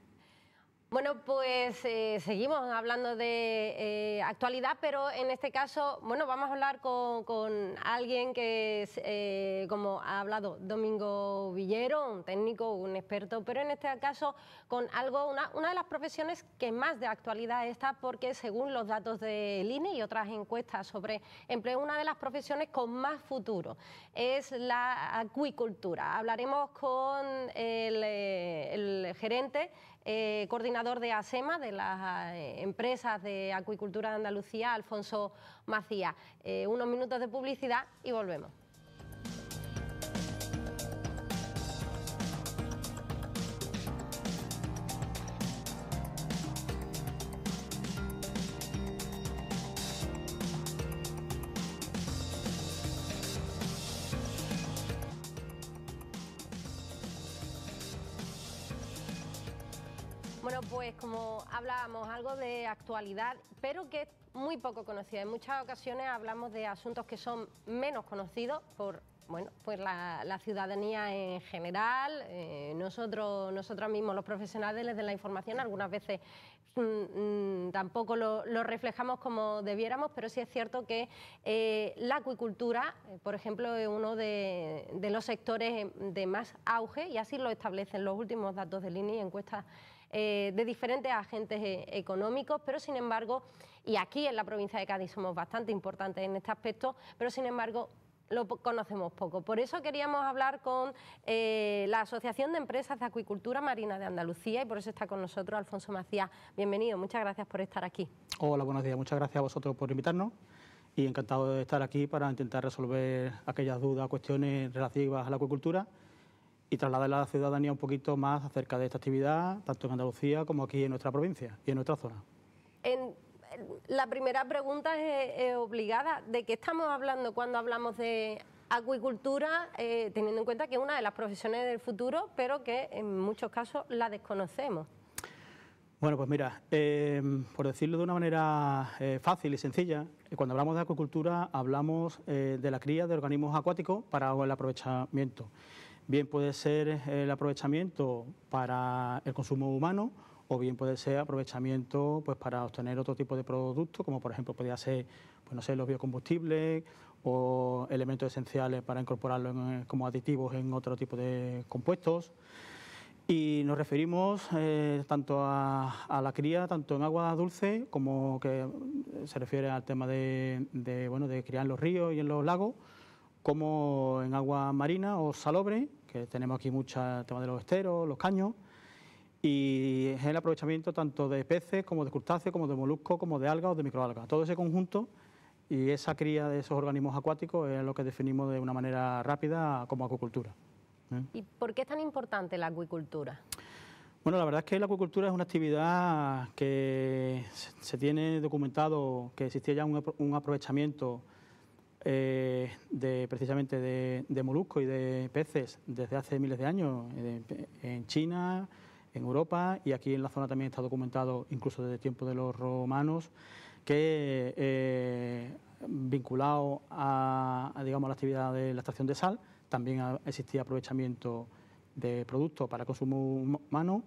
Bueno, pues eh, seguimos hablando de eh, actualidad, pero en este caso, bueno, vamos a hablar con, con alguien que, es, eh, como ha hablado Domingo Villero, un técnico, un experto, pero en este caso con algo, una, una de las profesiones que más de actualidad está, porque según los datos del INE y otras encuestas sobre empleo, una de las profesiones con más futuro es la acuicultura. Hablaremos con el, el gerente eh, coordinador de ASEMA, de las eh, empresas de acuicultura de Andalucía, Alfonso Macías. Eh, unos minutos de publicidad y volvemos. hablábamos algo de actualidad, pero que es muy poco conocida. En muchas ocasiones hablamos de asuntos que son menos conocidos por bueno, pues la, ciudadanía en general, eh, nosotros, nosotros mismos, los profesionales de la información, algunas veces mm, mm, tampoco lo, reflejamos como debiéramos, pero sí es cierto que eh, la acuicultura, eh, por ejemplo, es uno de, los sectores de más auge y así lo establecen los últimos datos del INI, encuestas eh, de diferentes agentes eh, económicos, pero sin embargo, y aquí en la provincia de Cádiz somos bastante importantes en este aspecto, pero sin embargo lo conocemos poco. Por eso queríamos hablar con eh, la Asociación de Empresas de Acuicultura Marina de Andalucía y por eso está con nosotros Alfonso Macías. Bienvenido, muchas gracias por estar aquí. Hola, buenos días, muchas gracias a vosotros por invitarnos y encantado de estar aquí para intentar resolver aquellas dudas, cuestiones relativas a la acuicultura y trasladar a la ciudadanía un poquito más acerca de esta actividad, tanto en Andalucía como aquí en nuestra provincia y en nuestra zona. la primera pregunta es, obligada, ¿de qué estamos hablando cuando hablamos de acuicultura, eh, teniendo en cuenta que es una de las profesiones del futuro, pero que en muchos casos la desconocemos? Bueno, pues mira, em, por decirlo de una manera eh, fácil y sencilla, eh, cuando hablamos de acuicultura hablamos de la cría de organismos acuáticos para el aprovechamiento. Bien puede ser eh, el aprovechamiento para el consumo humano o bien puede ser aprovechamiento pues, para obtener otro tipo de productos, como por ejemplo podría ser pues, no sé, los biocombustibles o elementos esenciales para incorporarlos eh, como aditivos en otro tipo de compuestos. Y nos referimos eh, tanto a, la cría, tanto en agua dulce, como que se refiere al tema de, de, bueno, de criar en los ríos y en los lagos, como en agua marina o salobre, que tenemos aquí mucho tema de los esteros, los caños, y es el aprovechamiento tanto de peces como de crustáceos, como de moluscos, como de algas o de microalgas. Todo ese conjunto y esa cría de esos organismos acuáticos es lo que definimos de una manera rápida como acuicultura. ¿eh? ¿Y por qué es tan importante la acuicultura? Bueno, la verdad es que la acuicultura es una actividad que se tiene documentado que existía ya un aprovechamiento eh, de, precisamente de, de moluscos y de peces desde hace miles de años en China, en Europa y aquí en la zona también está documentado, incluso desde el tiempo de los romanos, que eh, vinculado a, digamos, la actividad de la extracción de sal, también existía aprovechamiento de productos para consumo humano.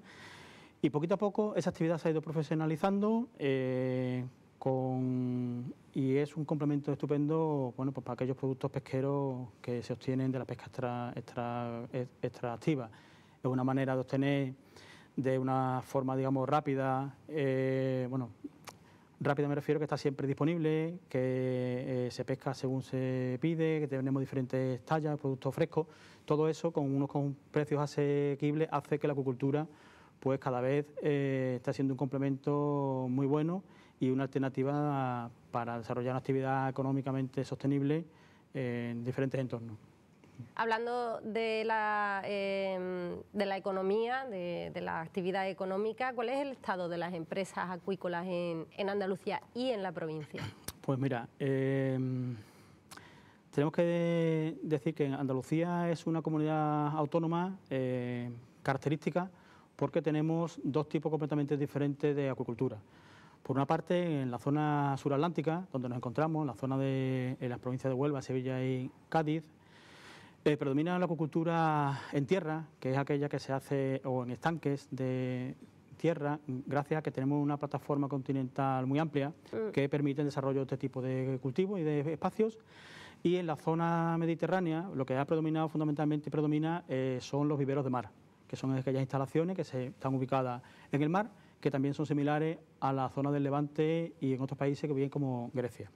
Y poquito a poco esa actividad se ha ido profesionalizando. Eh, con, y es un complemento estupendo bueno, pues para aquellos productos pesqueros que se obtienen de la pesca extra, extra, e, extractiva. Es una manera de obtener de una forma, digamos, rápida, eh, bueno, rápida me refiero que está siempre disponible, que eh, se pesca según se pide, que tenemos diferentes tallas, productos frescos, todo eso con unos precios asequibles hace que la acuicultura pues cada vez eh, está siendo un complemento muy bueno y una alternativa para desarrollar una actividad económicamente sostenible en diferentes entornos. Hablando de la, em, de la economía, de, la actividad económica, ¿cuál es el estado de las empresas acuícolas en, en Andalucía y en la provincia? Pues mira, em, tenemos que decir que Andalucía es una comunidad autónoma eh, característica porque tenemos dos tipos completamente diferentes de acuicultura. Por una parte, en la zona suratlántica, donde nos encontramos, en la zona de las provincias de Huelva, Sevilla y Cádiz, eh, predomina la acuicultura en tierra, que es aquella que se hace o en estanques de tierra, gracias a que tenemos una plataforma continental muy amplia mm. que permite el desarrollo de este tipo de cultivos y de espacios. Y en la zona mediterránea, lo que ha predominado fundamentalmente y predomina eh, son los viveros de mar, que son aquellas instalaciones que están ubicadas en el mar que también son similares a la zona del Levante y en otros países que viven como Grecia.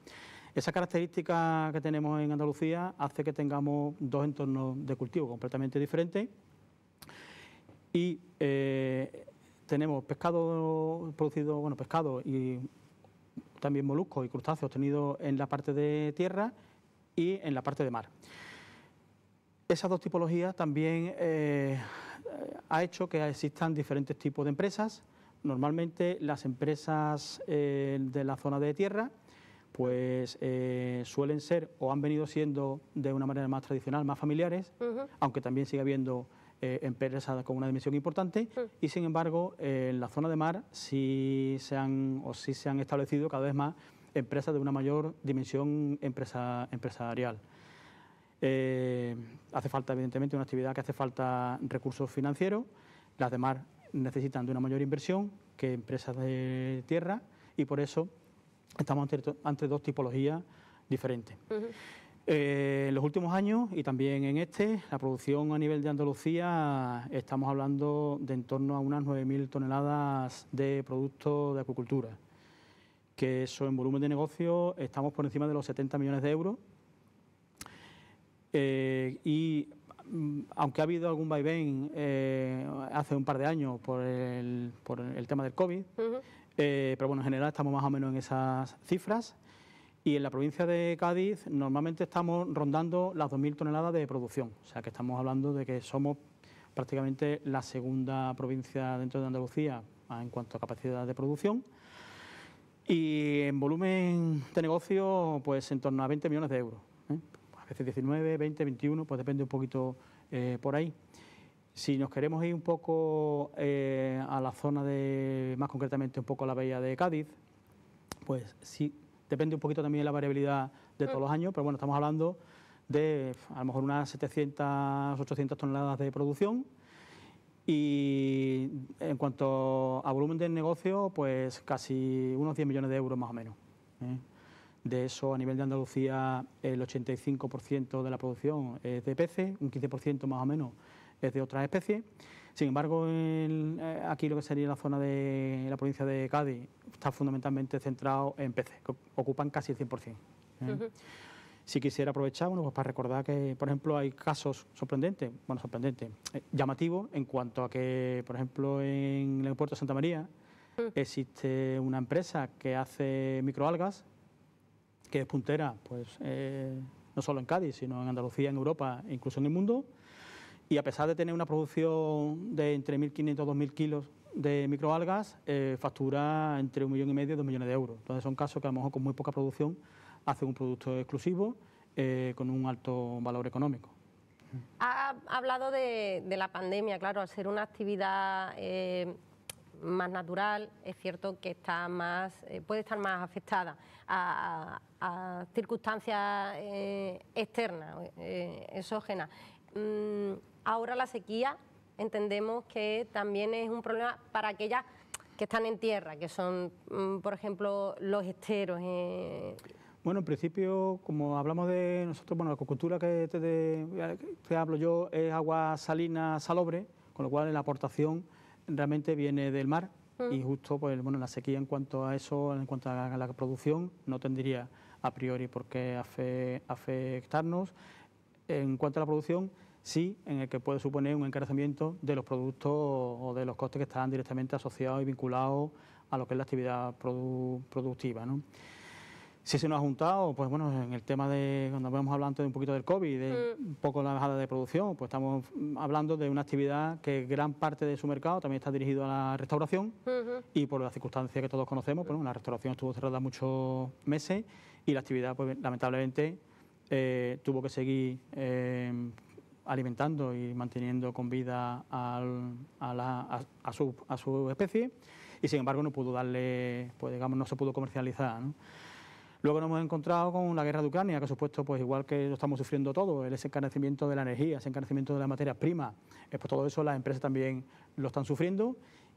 Esa característica que tenemos en Andalucía hace que tengamos dos entornos de cultivo completamente diferentes y eh, tenemos pescado producido, bueno, pescado y también moluscos y crustáceos ...tenidos en la parte de tierra y en la parte de mar. Esas dos tipologías también eh, ha hecho que existan diferentes tipos de empresas, normalmente las empresas eh, de la zona de tierra pues eh, suelen ser o han venido siendo de una manera más tradicional, más familiares, aunque también sigue habiendo eh, empresas con una dimensión importante y sin embargo en la zona de mar sí se han o sí se han establecido cada vez más empresas de una mayor dimensión empresarial. hace falta evidentemente una actividad que hace falta recursos financieros, las de mar necesitan de una mayor inversión que empresas de tierra y por eso estamos ante, dos tipologías diferentes. Eh, en los últimos años y también en este, la producción a nivel de Andalucía estamos hablando de en torno a unas 9.000 toneladas de productos de acuicultura, que eso en volumen de negocio estamos por encima de los 70 millones de euros. Eh, y Mm, aunque ha habido algún vaivén eh, hace un par de años por el, tema del COVID, eh, pero bueno, en general estamos más o menos en esas cifras. Y en la provincia de Cádiz normalmente estamos rondando las 2.000 toneladas de producción, o sea que estamos hablando de que somos prácticamente la segunda provincia dentro de Andalucía en cuanto a capacidad de producción. Y en volumen de negocio, pues en torno a 20 millones de euros. ¿eh? 19, 20, 21, pues depende un poquito eh, por ahí. Si nos queremos ir un poco eh, a la zona de, más concretamente un poco a la bahía de Cádiz, pues sí, depende un poquito también de la variabilidad de todos los años, pero bueno, estamos hablando de a lo mejor unas 700, 800 toneladas de producción. Y en cuanto a volumen del negocio, pues casi unos 10 millones de euros más o menos. ¿eh? De eso, a nivel de Andalucía, el 85% de la producción es de peces, un 15% más o menos es de otras especies. Sin embargo, eh, aquí lo que sería la zona de la provincia de Cádiz está fundamentalmente centrado en peces, que ocupan casi el 100%. ¿eh? Si quisiera aprovechar, pues para recordar que, por ejemplo, hay casos sorprendentes, bueno, sorprendentes, eh, llamativos en cuanto a que, por ejemplo, en el puerto de Santa María mm. existe una empresa que hace microalgas que es puntera, pues eh, no solo en Cádiz, sino en Andalucía, en Europa, e incluso en el mundo. Y a pesar de tener una producción de entre 1.500 y 2.000 kilos de microalgas, eh, factura entre un millón y medio y dos millones de euros. Entonces son casos que a lo mejor con muy poca producción hacen un producto exclusivo eh, con un alto valor económico. Ha hablado de, la pandemia, claro, al ser una actividad más natural, es cierto que está más, eh, puede estar más afectada a, circunstancias eh, externas, eh, exógenas. Mm, ahora la sequía entendemos que también es un problema para aquellas que están en tierra, que son, mm, por ejemplo, los esteros. Bueno, en principio, como hablamos de nosotros, bueno, la acuicultura que te, hablo yo es agua salina salobre, con lo cual la aportación realmente viene del mar y mm. justo pues bueno la sequía en cuanto a eso, en cuanto a la, producción, no tendría a priori por qué afectarnos. En cuanto a la producción, sí, en el que puede suponer un encarecimiento de los productos o de los costes que están directamente asociados y vinculados a lo que es la actividad productiva. ...si se nos ha juntado, pues bueno, en el tema de, cuando habíamos hablando de un poquito del COVID, de mm. un poco la bajada de producción, pues estamos hablando de una actividad que gran parte de su mercado también está dirigido a la restauración y por las circunstancias que todos conocemos, bueno, pues, la restauración estuvo cerrada muchos meses y la actividad, pues lamentablemente, eh, tuvo que seguir eh, alimentando y manteniendo con vida a, su, especie y sin embargo no pudo darle, pues digamos, no se pudo comercializar, Luego nos hemos encontrado con la guerra de Ucrania, que supuesto, pues igual que lo estamos sufriendo todo, el encarecimiento de la energía, ese encarecimiento de las materias primas, eh, pues todo eso las empresas también lo están sufriendo.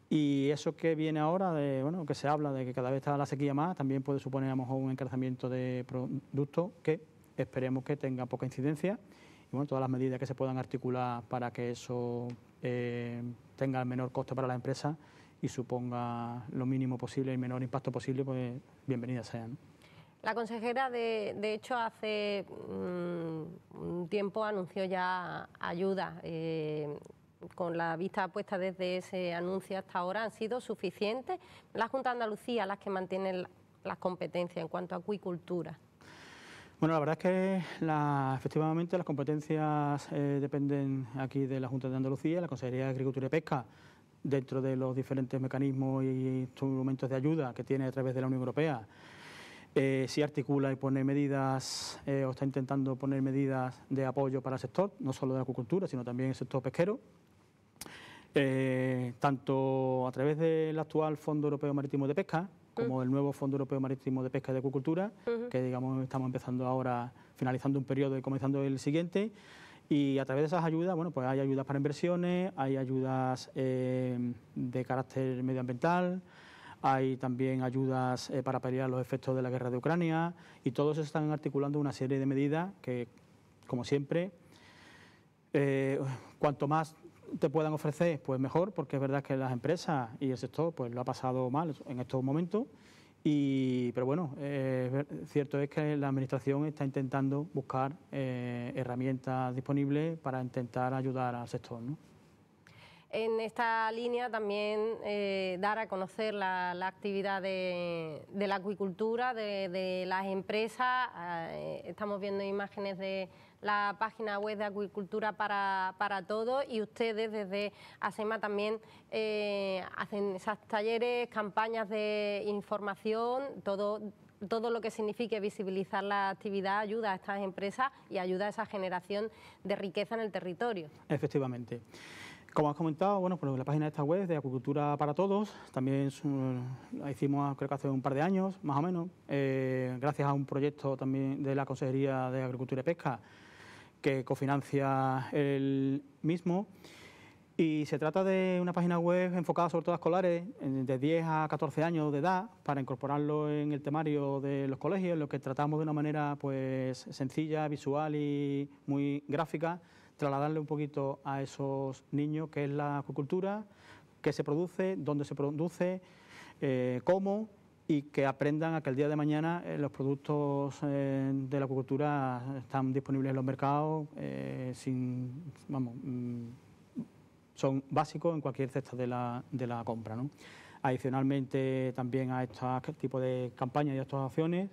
Y eso que viene ahora, de, bueno, que se habla de que cada vez está la sequía más, también puede suponer a lo mejor un encarecimiento de productos que esperemos que tenga poca incidencia. Y bueno, todas las medidas que se puedan articular para que eso eh, tenga el menor coste para la empresa y suponga lo mínimo posible, el menor impacto posible, pues bienvenidas sean. La consejera, de, hecho, hace mm, un tiempo anunció ya ayuda. Eh, con la vista puesta desde ese anuncio hasta ahora, ¿han sido suficientes? La Junta de Andalucía las que mantienen las competencias en cuanto a acuicultura. Bueno, la verdad es que efectivamente las competencias eh, dependen aquí de la Junta de Andalucía, la Consejería de Agricultura y Pesca, dentro de los diferentes mecanismos y instrumentos de ayuda que tiene a través de la Unión Europea eh, articula y pone medidas, eh, o está intentando poner medidas de apoyo para el sector, no solo de la acuicultura, sino también el sector pesquero. Eh, tanto a través del actual Fondo Europeo Marítimo de Pesca, como el nuevo Fondo Europeo Marítimo de Pesca y de Acuicultura, que digamos estamos empezando ahora, finalizando un periodo y comenzando el siguiente. Y a través de esas ayudas, bueno, pues hay ayudas para inversiones, hay ayudas eh, de carácter medioambiental, hay también ayudas eh, para pelear los efectos de la guerra de Ucrania y todos están articulando una serie de medidas que, como siempre, eh, cuanto más te puedan ofrecer, pues mejor, porque es verdad que las empresas y el sector pues lo ha pasado mal en estos momentos. Y, pero bueno, eh, cierto es que la Administración está intentando buscar herramientas disponibles para intentar ayudar al sector. ¿no? en esta línea también eh, dar a conocer la, actividad de, la acuicultura, de, las empresas. Ah, eh, estamos viendo imágenes de la página web de Acuicultura para, para Todos y ustedes desde ASEMA también eh, hacen esos talleres, campañas de información, todo todo lo que signifique visibilizar la actividad ayuda a estas empresas y ayuda a esa generación de riqueza en el territorio. Efectivamente. Como has comentado, bueno, pues la página de esta web de Agricultura para Todos, también la hicimos creo que hace un par de años, más o menos, eh, gracias a un proyecto también de la Consejería de Agricultura y Pesca que cofinancia el mismo. Y se trata de una página web enfocada sobre todo a escolares de 10 a 14 años de edad para incorporarlo en el temario de los colegios, lo que tratamos de una manera pues sencilla, visual y muy gráfica trasladarle un poquito a esos niños qué es la acuicultura, qué se produce, dónde se produce, eh, cómo y que aprendan a que el día de mañana eh, los productos eh, de la acuicultura están disponibles en los mercados, vamos, mm, son básicos en cualquier cesta de la, compra. Adicionalmente también a este tipo de campañas y a estas acciones,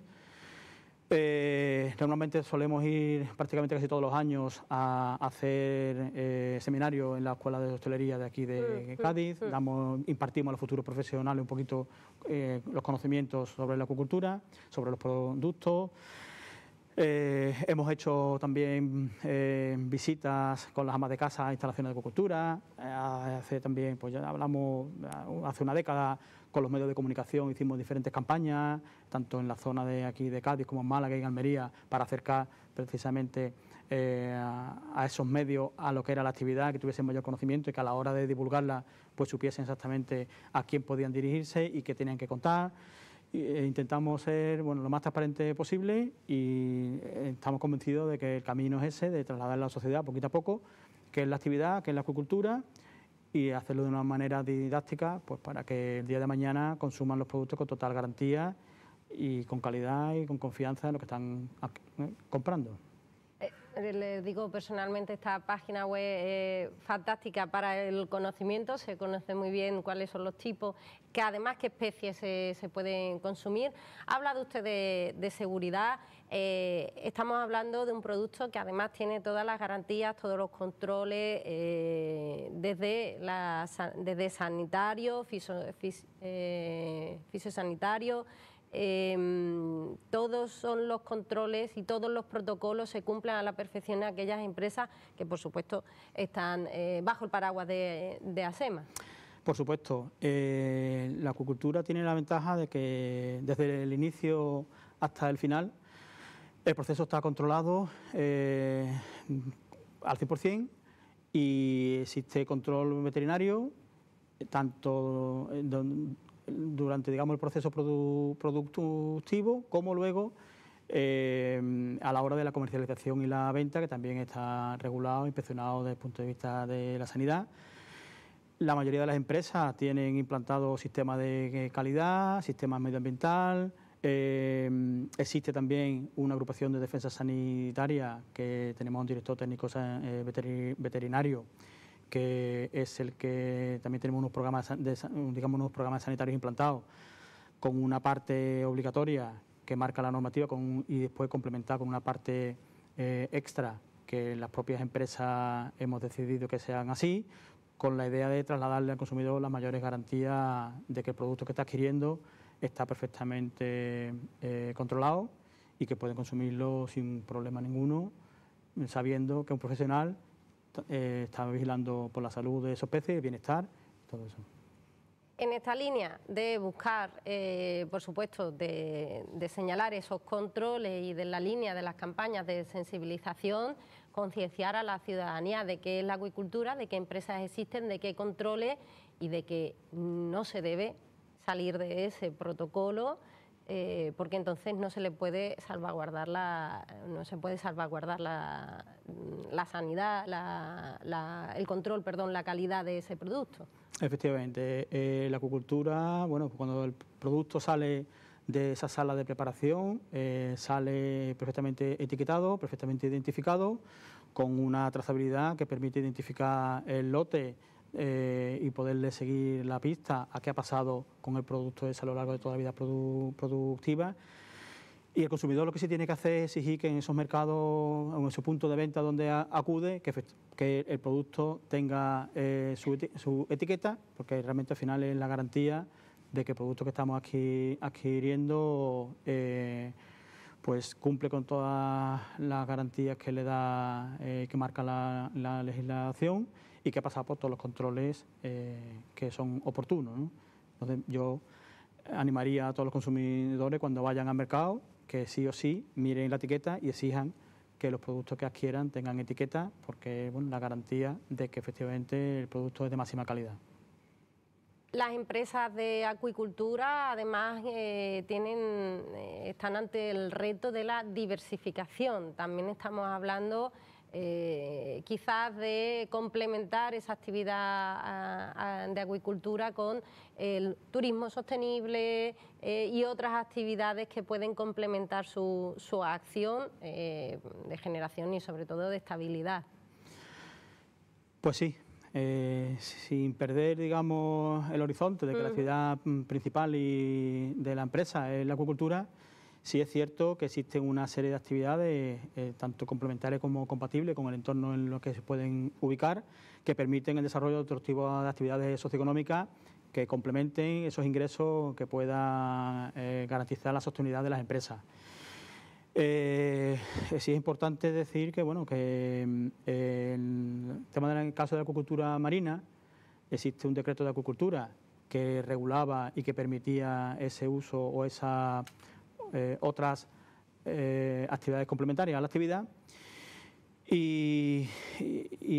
eh, normalmente solemos ir prácticamente casi todos los años a, hacer eh, seminarios en la Escuela de Hostelería de aquí de Cádiz. impartimos a los futuros profesionales un poquito eh, los conocimientos sobre la acuicultura, sobre los productos. Eh, hemos hecho también eh, visitas con las amas de casa a instalaciones de acuicultura, eh, hace también, pues ya hablamos, hace una década con los medios de comunicación hicimos diferentes campañas, tanto en la zona de aquí de Cádiz como en Málaga y en Almería, para acercar precisamente a, esos medios a lo que era la actividad, que tuviesen mayor conocimiento y que a la hora de divulgarla pues supiesen exactamente a quién podían dirigirse y qué tenían que contar. Eh, intentamos ser bueno, lo más transparente posible y eh, estamos convencidos de que el camino es ese, de trasladar a la sociedad poquito a poco, que es la actividad, que es la acuicultura y hacerlo de una manera didáctica pues para que el día de mañana consuman los productos con total garantía y con calidad y con confianza en lo que están eh, comprando. Eh, les digo personalmente, esta página web es fantástica para el conocimiento, se conoce muy bien cuáles son los tipos, que además qué especies se, pueden consumir. Habla hablado usted de, seguridad, eh, estamos hablando de un producto que además tiene todas las garantías, todos los controles, eh, desde, desde sanitario, fisiosanitario, Em, todos son los controles y todos los protocolos se cumplen a la perfección en aquellas empresas que, por supuesto, están eh, bajo el paraguas de, ASEMA. Por supuesto, eh, la acuicultura tiene la ventaja de que desde el inicio hasta el final el proceso está controlado eh, al 100% y existe control veterinario tanto durante digamos, el proceso productivo como luego eh, a la hora de la comercialización y la venta, que también está regulado, inspeccionado desde el punto de vista de la sanidad. La mayoría de las empresas tienen implantado sistemas de eh, calidad, sistemas medioambiental. Eh, existe también una agrupación de defensa sanitaria que tenemos un director técnico veterinario que es el que también tenemos unos programas, digamos, unos programas sanitarios implantados con una parte obligatoria que marca la normativa con, y después complementada con una parte eh, extra que las propias empresas hemos decidido que sean así, con la idea de trasladarle al consumidor las mayores garantías de que el producto que está adquiriendo está perfectamente eh, controlado y que pueden consumirlo sin problema ninguno, sabiendo que un profesional eh, vigilando por la salud de esos peces, el bienestar, todo eso. En esta línea de buscar, eh, por supuesto, de, señalar esos controles y de la línea de las campañas de sensibilización, concienciar a la ciudadanía de qué es la acuicultura, de qué empresas existen, de qué controles y de que no se debe salir de ese protocolo eh, porque entonces no se le puede salvaguardar la, no se puede salvaguardar la, mm, sanidad, la, el control, perdón, la calidad de ese producto. Efectivamente, eh, la acuicultura, bueno, pues cuando el producto sale de esa sala de preparación, eh, sale perfectamente etiquetado, perfectamente identificado, con una trazabilidad que permite identificar el lote eh, y poderle seguir la pista a qué ha pasado con el producto ese a lo largo de toda la vida productiva. Y el consumidor lo que sí tiene que hacer es exigir que en esos mercados, en ese punto de venta donde acude, que, el producto tenga eh, su, etiqueta, porque realmente al final es la garantía de que el producto que estamos aquí adquiriendo eh, pues cumple con todas las garantías que le da, que marca la legislación y que ha pasado por todos los controles eh, que son oportunos. Entonces yo animaría a todos los consumidores cuando vayan al mercado que sí o sí miren la etiqueta y exijan que los productos que adquieran tengan etiqueta porque es bueno, la garantía de que efectivamente el producto es de máxima calidad. Las empresas de acuicultura además eh, tienen, eh, están ante el reto de la diversificación. También estamos hablando eh, quizás de complementar esa actividad ah, ah, de acuicultura con el turismo sostenible eh, y otras actividades que pueden complementar su, su acción eh, de generación y sobre todo de estabilidad. Pues sí, sin perder, digamos, el horizonte de que la mm. ciudad mm, principal y de la empresa es la acuicultura, Sí es cierto que existen una serie de actividades, eh, tanto complementarias como compatibles con el entorno en el que se pueden ubicar, que permiten el desarrollo de otros tipos de actividades socioeconómicas que complementen esos ingresos que puedan eh, garantizar la sostenibilidad de las empresas. Eh, sí es importante decir que, bueno, que mm, el tema del caso de la acuicultura marina, existe un decreto de acuicultura que regulaba y que permitía ese uso o esa eh, otras eh, actividades complementarias a la actividad. Y,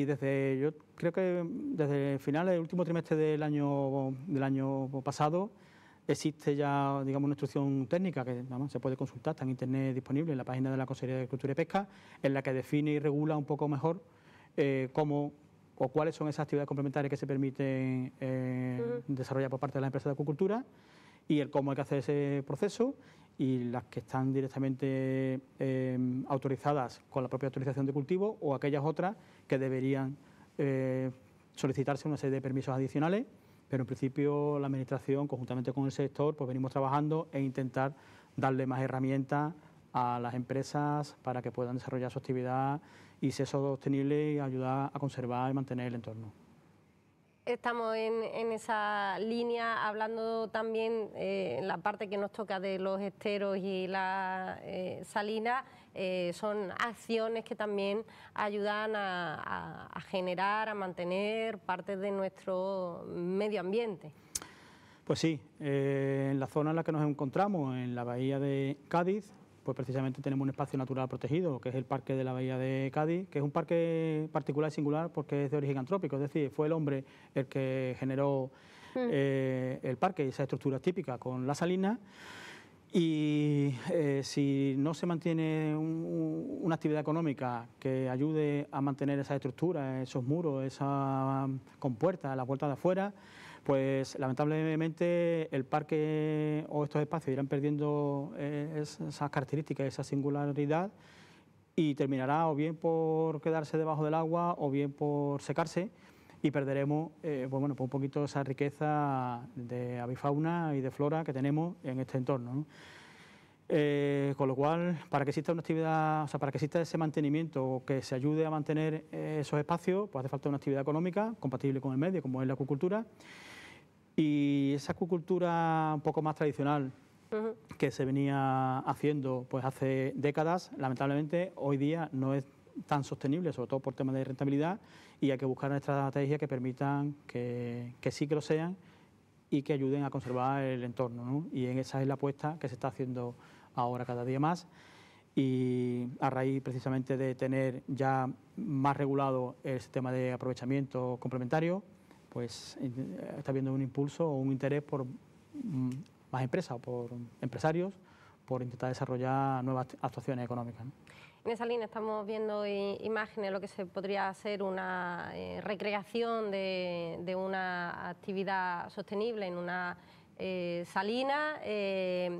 desde, yo creo que desde finales del último trimestre del año, del año pasado existe ya, digamos, una instrucción técnica que se puede consultar, está en internet disponible, en la página de la Consejería de Agricultura y Pesca, en la que define y regula un poco mejor eh, cómo o cuáles son esas actividades complementarias que se permiten desarrollar por parte de la empresa de acuicultura y el cómo hay que hacer ese proceso y las que están directamente em, autorizadas con la propia autorización de cultivo o aquellas otras que deberían eh, solicitarse una serie de permisos adicionales, pero en principio la Administración, conjuntamente con el sector, pues venimos trabajando e intentar darle más herramientas a las empresas para que puedan desarrollar su actividad y ser sostenible y ayudar a conservar y mantener el entorno estamos en, esa línea, hablando también eh, la parte que nos toca de los esteros y la eh, salina, eh, son acciones que también ayudan a, generar, a mantener parte de nuestro medio ambiente. Pues sí, eh, en la zona en la que nos encontramos, en la bahía de Cádiz, pues precisamente tenemos un espacio natural protegido, que es el Parque de la Bahía de Cádiz, que es un parque particular y singular porque es de origen antrópico, es decir, fue el hombre el que generó hmm. eh, el parque y esa estructura típica con la salina. Y eh, si no se mantiene una actividad económica que ayude a mantener esa estructura, esos muros, esa compuertas, la puerta de afuera, pues lamentablemente el parque o estos espacios irán perdiendo eh, esas características, esa singularidad y terminará o bien por quedarse debajo del agua o bien por secarse y perderemos eh, pues bueno, pues un poquito esa riqueza de avifauna y de flora que tenemos en este entorno. Eh, con lo cual, para que exista una actividad, o sea, para que exista ese mantenimiento o que se ayude a mantener esos espacios, pues hace falta una actividad económica compatible con el medio, como es la acuicultura. Y esa acuicultura un poco más tradicional que se venía haciendo pues hace décadas, lamentablemente hoy día no es tan sostenible, sobre todo por temas de rentabilidad, y hay que buscar estrategia que permitan que, sí que lo sean y que ayuden a conservar el entorno. Y en esa es la apuesta que se está haciendo ahora cada día más. Y a raíz precisamente de tener ya más regulado el sistema de aprovechamiento complementario, pues eh, está viendo un impulso o un interés por mm, más empresas, ...o por empresarios, por intentar desarrollar nuevas actuaciones económicas. En esa línea estamos viendo imágenes, de lo que se podría ser una eh, recreación de, una actividad sostenible en una eh, salina.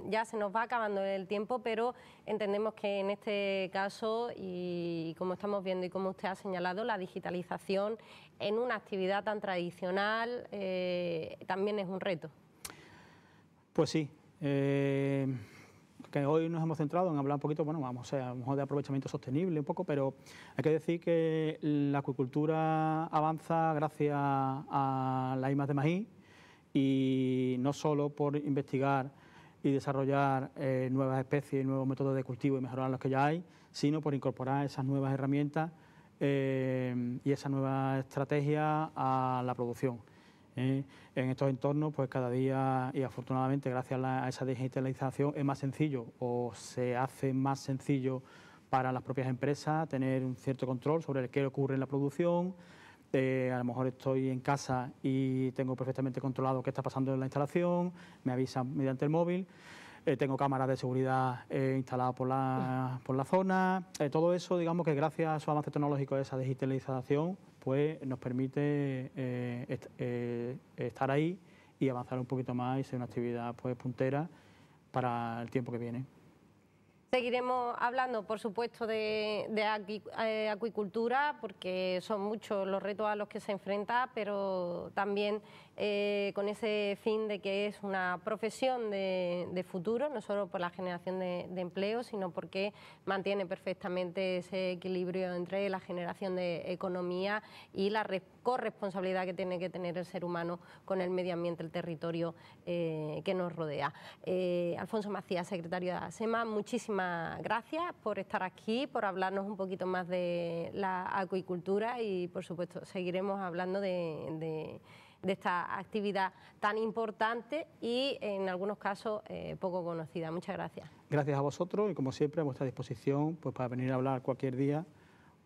ya se nos va acabando el tiempo, pero entendemos que en este caso, y como estamos viendo y como usted ha señalado, la digitalización en una actividad tan tradicional eh, también es un reto. Pues sí. Eh, que hoy nos hemos centrado en hablar un poquito, bueno, vamos, a lo mejor de aprovechamiento sostenible un poco, pero hay que decir que la acuicultura avanza gracias a la IMAS de Magí y no solo por investigar y desarrollar eh, nuevas especies y nuevos métodos de cultivo y mejorar los que ya hay, sino por incorporar esas nuevas herramientas eh, y esa nueva estrategia a la producción. ¿eh? en estos entornos, pues cada día, y afortunadamente gracias a, esa digitalización, es más sencillo o se hace más sencillo para las propias empresas tener un cierto control sobre qué ocurre en la producción. Eh, a lo mejor estoy en casa y tengo perfectamente controlado qué está pasando en la instalación, me avisan mediante el móvil. Eh, tengo cámaras de seguridad eh, instaladas por la, por la zona. Eh, todo eso, digamos que gracias a su avance tecnológico, esa digitalización, pues nos permite estar ahí y avanzar un poquito más y ser una actividad pues puntera para el tiempo que viene. Seguiremos hablando, por supuesto, de, de, acuicultura, porque son muchos los retos a los que se enfrenta, pero también eh, con ese fin de que es una profesión de, futuro, no solo por la generación de, empleo, sino porque mantiene perfectamente ese equilibrio entre la generación de economía y la corresponsabilidad que tiene que tener el ser humano con el medio ambiente, el territorio eh, que nos rodea. Eh, Alfonso Macías, secretario de ASEMA, muchísimas gracias por estar aquí, por hablarnos un poquito más de la acuicultura y, por supuesto, seguiremos hablando de de esta actividad tan importante y en algunos casos eh, poco conocida. Muchas gracias. Gracias a vosotros y como siempre a vuestra disposición pues, para venir a hablar cualquier día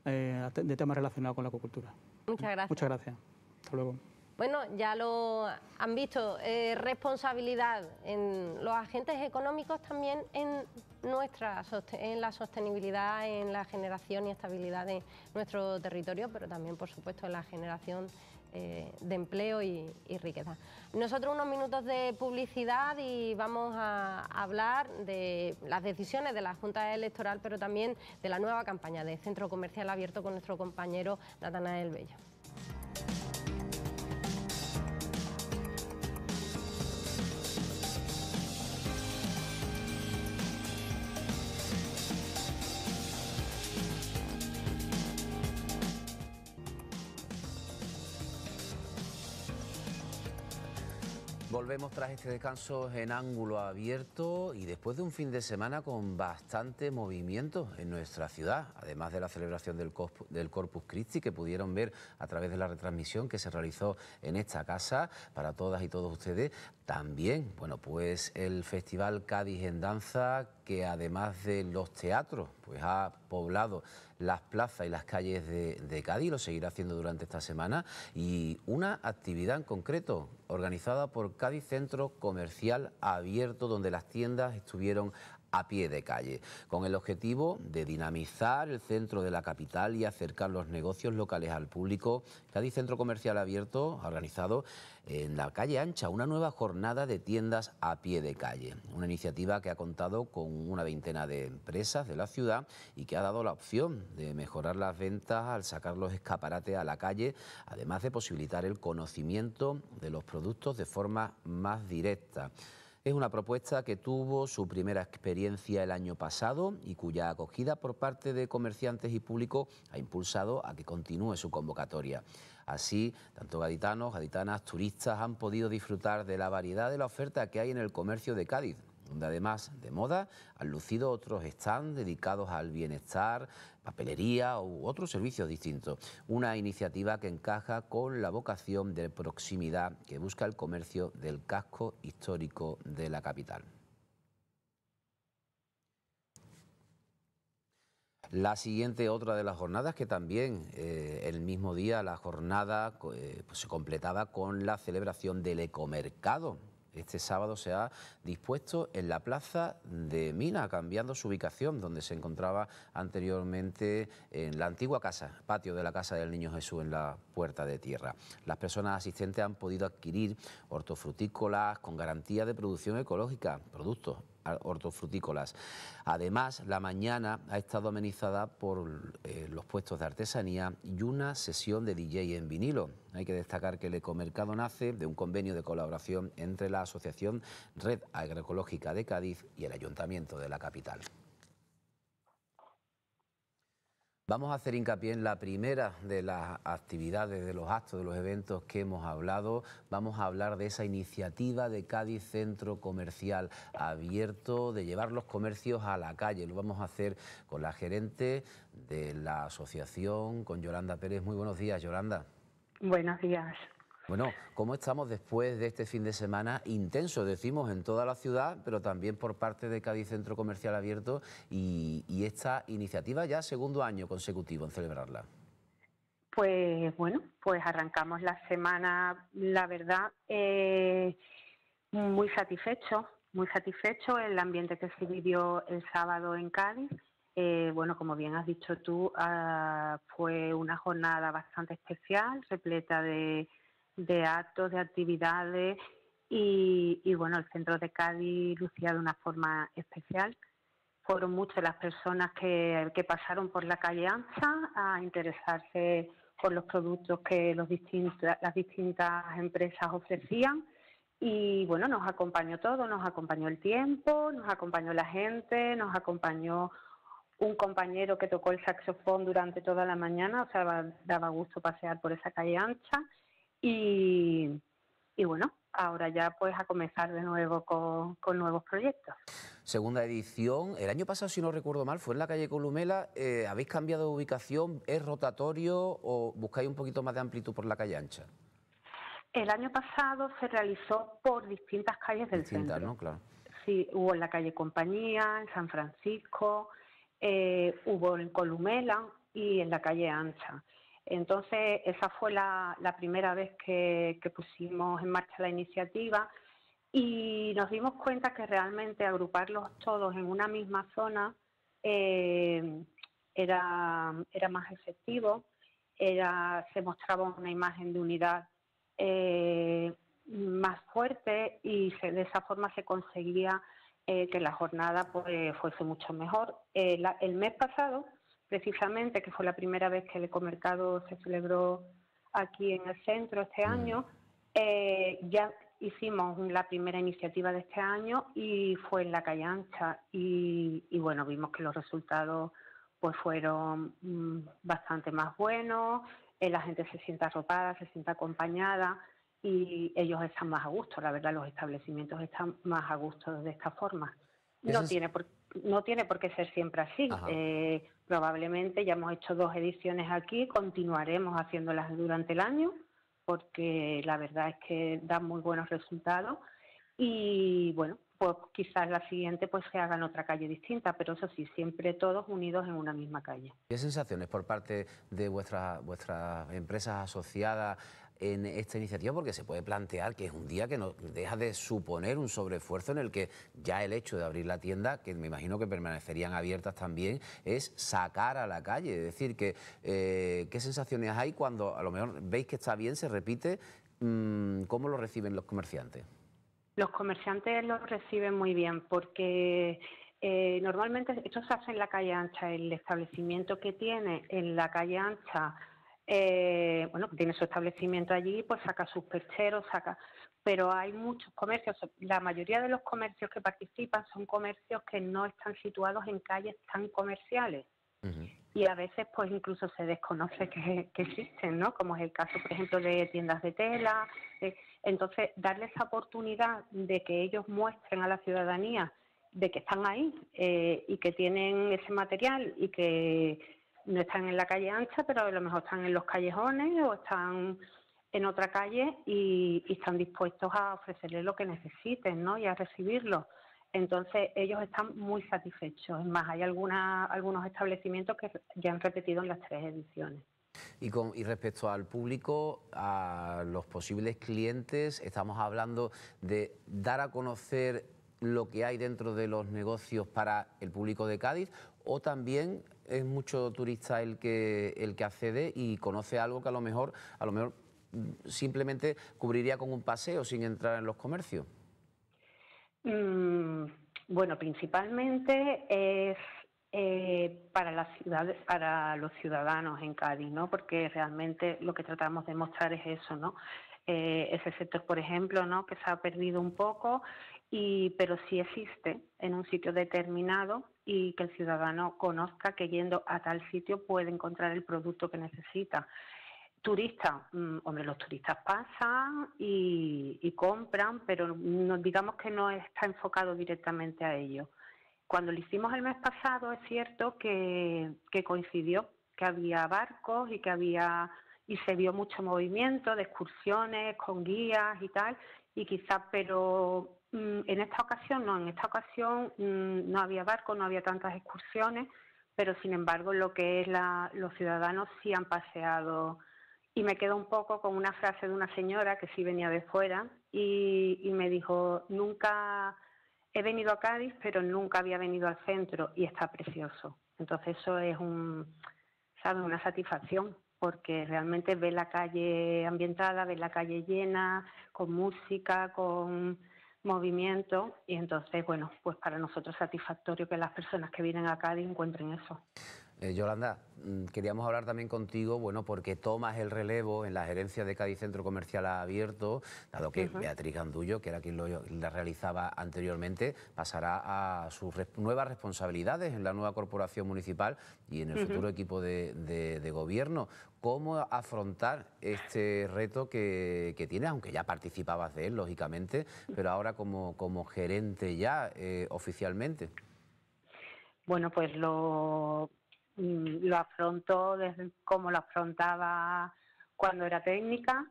eh, de temas relacionados con la acuacultura. Muchas gracias. Muchas gracias. Hasta luego. Bueno, ya lo han visto, eh, responsabilidad en los agentes económicos también en, nuestra, en la sostenibilidad, en la generación y estabilidad de nuestro territorio, pero también, por supuesto, en la generación eh, de empleo y, y, riqueza. Nosotros unos minutos de publicidad y vamos a hablar de las decisiones de la Junta Electoral, pero también de la nueva campaña de Centro Comercial Abierto con nuestro compañero Natanael Bello. volvemos tras este descanso en ángulo abierto y después de un fin de semana con bastante movimiento en nuestra ciudad, además de la celebración del, Corpus, Christi que pudieron ver a través de la retransmisión que se realizó en esta casa para todas y todos ustedes, también, bueno, pues el Festival Cádiz en Danza que además de los teatros, pues ha poblado las plazas y las calles de, de, Cádiz, lo seguirá haciendo durante esta semana, y una actividad en concreto organizada por Cádiz Centro Comercial Abierto, donde las tiendas estuvieron a pie de calle, con el objetivo de dinamizar el centro de la capital y acercar los negocios locales al público. Cádiz Centro Comercial Abierto ha organizado en la calle Ancha una nueva jornada de tiendas a pie de calle, una iniciativa que ha contado con una veintena de empresas de la ciudad y que ha dado la opción de mejorar las ventas al sacar los escaparates a la calle, además de posibilitar el conocimiento de los productos de forma más directa. Es una propuesta que tuvo su primera experiencia el año pasado y cuya acogida por parte de comerciantes y público ha impulsado a que continúe su convocatoria. Así, tanto gaditanos, gaditanas, turistas han podido disfrutar de la variedad de la oferta que hay en el comercio de Cádiz, donde además de moda han lucido otros stands dedicados al bienestar, papelería u otros servicios distintos. Una iniciativa que encaja con la vocación de proximidad que busca el comercio del casco histórico de la capital. La siguiente, otra de las jornadas, que también eh, el mismo día la jornada eh, pues se completaba con la celebración del ecomercado, este sábado se ha dispuesto en la plaza de Mina, cambiando su ubicación, donde se encontraba anteriormente en la antigua casa, patio de la Casa del Niño Jesús en la Puerta de Tierra. Las personas asistentes han podido adquirir hortofrutícolas con garantía de producción ecológica, productos hortofrutícolas. Además, la mañana ha estado amenizada por eh, los puestos de artesanía y una sesión de DJ en vinilo. Hay que destacar que el ecomercado nace de un convenio de colaboración entre la Asociación Red Agroecológica de Cádiz y el Ayuntamiento de la capital. Vamos a hacer hincapié en la primera de las actividades, de los actos, de los eventos que hemos hablado. Vamos a hablar de esa iniciativa de Cádiz Centro Comercial Abierto, de llevar los comercios a la calle. Lo vamos a hacer con la gerente de la asociación, con Yolanda Pérez. Muy buenos días, Yolanda. Buenos días. Bueno, ¿cómo estamos después de este fin de semana intenso, decimos, en toda la ciudad, pero también por parte de Cádiz Centro Comercial Abierto y, esta iniciativa ya segundo año consecutivo en celebrarla? Pues bueno, pues arrancamos la semana, la verdad, eh, muy satisfecho, muy satisfecho el ambiente que se vivió el sábado en Cádiz. Eh, bueno, como bien has dicho tú, ah, fue una jornada bastante especial, repleta de de actos, de actividades y, bueno, el centro de Cádiz lucía de una forma especial. Fueron muchas las personas que, pasaron por la calle Ancha a interesarse por los productos que las distintas empresas ofrecían. Y bueno, nos acompañó todo, nos acompañó el tiempo, nos acompañó la gente, nos acompañó un compañero que tocó el saxofón durante toda la mañana, o sea, daba gusto pasear por esa calle ancha y, bueno, ahora ya pues a comenzar de nuevo con, nuevos proyectos. Segunda edición, el año pasado si no recuerdo mal fue en la calle Columela, eh, ¿habéis cambiado de ubicación? ¿Es rotatorio o buscáis un poquito más de amplitud por la calle ancha? El año pasado se realizó por distintas calles del centro. Sí, hubo en la calle Compañía, en San Francisco, eh, hubo en Columela y en la calle Ancha. Entonces, esa fue la, primera vez que, pusimos en marcha la iniciativa y nos dimos cuenta que realmente agruparlos todos en una misma zona eh, era, más efectivo, era, se mostraba una imagen de unidad eh, más fuerte y de esa forma se conseguía eh, que la jornada pues, fuese mucho mejor. el mes pasado precisamente, que fue la primera vez que el ecomercado se celebró aquí en el centro este mm. año, eh, ya hicimos la primera iniciativa de este año y fue en la calle ancha y, bueno, vimos que los resultados pues fueron mm, bastante más buenos, eh, la gente se sienta arropada, se sienta acompañada y ellos están más a gusto, la verdad los establecimientos están más a gusto de esta forma. No tiene por qué no tiene por qué ser siempre así. Eh, probablemente ya hemos hecho dos ediciones aquí, continuaremos haciéndolas durante el año porque la verdad es que dan muy buenos resultados y bueno, pues quizás la siguiente pues se haga en otra calle distinta, pero eso sí, siempre todos unidos en una misma calle. ¿Qué sensaciones por parte de vuestras vuestras empresas asociadas en esta iniciativa porque se puede plantear que es un día que no deja de suponer un sobreesfuerzo en el que ya el hecho de abrir la tienda, que me imagino que permanecerían abiertas también, es sacar a la calle. Es decir, que eh, qué sensaciones hay cuando a lo mejor veis que está bien, se repite, mm, ¿cómo lo reciben los comerciantes? Los comerciantes lo reciben muy bien porque eh, normalmente esto se hace en la calle ancha, el establecimiento que tiene en la calle ancha eh, bueno, que tiene su establecimiento allí, pues saca sus percheros, saca. Pero hay muchos comercios, la mayoría de los comercios que participan son comercios que no están situados en calles tan comerciales. Y a veces, pues incluso se desconoce que, existen, ¿no? Como es el caso, por ejemplo, de tiendas de tela. Eh, entonces, darles esa oportunidad de que ellos muestren a la ciudadanía de que están ahí eh, y que tienen ese material y que no están en la calle ancha, pero a lo mejor están en los callejones o están en otra calle y, están dispuestos a ofrecerle lo que necesiten, ¿no? Y a recibirlo. Entonces ellos están muy satisfechos. Es más, hay alguna, algunos establecimientos que ya han repetido en las tres ediciones. Y, con, y respecto al público, a los posibles clientes, estamos hablando de dar a conocer lo que hay dentro de los negocios para el público de Cádiz o también es mucho turista el que, el que accede y conoce algo que a lo mejor, a lo mejor mm, simplemente cubriría con un paseo sin entrar en los comercios. Mm, bueno, principalmente es eh, para las ciudades, para los ciudadanos en Cádiz, ¿no? Porque realmente lo que tratamos de mostrar es eso, ¿no? Eh, ese sector, por ejemplo, ¿no? que se ha perdido un poco, y, pero sí existe en un sitio determinado y que el ciudadano conozca que yendo a tal sitio puede encontrar el producto que necesita. Turistas, mm, hombre, los turistas pasan y, compran, pero no, digamos que no está enfocado directamente a ello. Cuando lo hicimos el mes pasado, es cierto que, que coincidió que había barcos y que había y se vio mucho movimiento de excursiones con guías y tal, y quizás, pero Mm, en esta ocasión no, en esta ocasión mm, no había barco, no había tantas excursiones, pero sin embargo lo que es los ciudadanos sí han paseado. Y me quedo un poco con una frase de una señora que sí venía de fuera y, me dijo, nunca he venido a Cádiz, pero nunca había venido al centro y está precioso. Entonces eso es un, una satisfacción porque realmente ve la calle ambientada, ve la calle llena, con música, con movimiento y entonces, bueno, pues para nosotros es satisfactorio que las personas que vienen acá Cádiz encuentren eso. Eh, Yolanda, mm, queríamos hablar también contigo, bueno, porque tomas el relevo en la gerencia de Cádiz Centro Comercial Abierto, dado que Beatriz Gandullo, que era quien la realizaba anteriormente, pasará a sus nuevas responsabilidades en la nueva corporación municipal y en el futuro equipo de, gobierno. ¿Cómo afrontar este reto que, tienes, aunque ya participabas de él, lógicamente, pero ahora como, como gerente ya eh, oficialmente? Bueno, pues lo Mm, lo afrontó desde como lo afrontaba cuando era técnica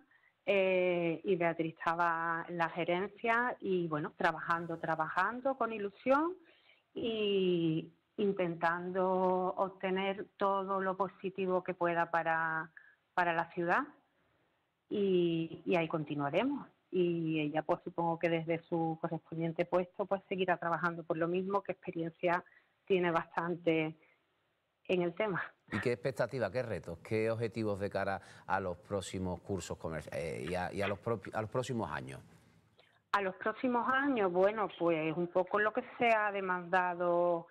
eh, y Beatriz estaba en la gerencia y bueno, trabajando, trabajando con ilusión y intentando obtener todo lo positivo que pueda para, para la ciudad y ahí continuaremos. Y ella pues supongo que desde su correspondiente puesto pues seguirá trabajando por lo mismo, que experiencia tiene bastante en el tema. ¿Y qué expectativas, qué retos, qué objetivos de cara a los próximos cursos comerciales eh, y, a, los próximos años? A los próximos años, bueno, pues un poco lo que se ha demandado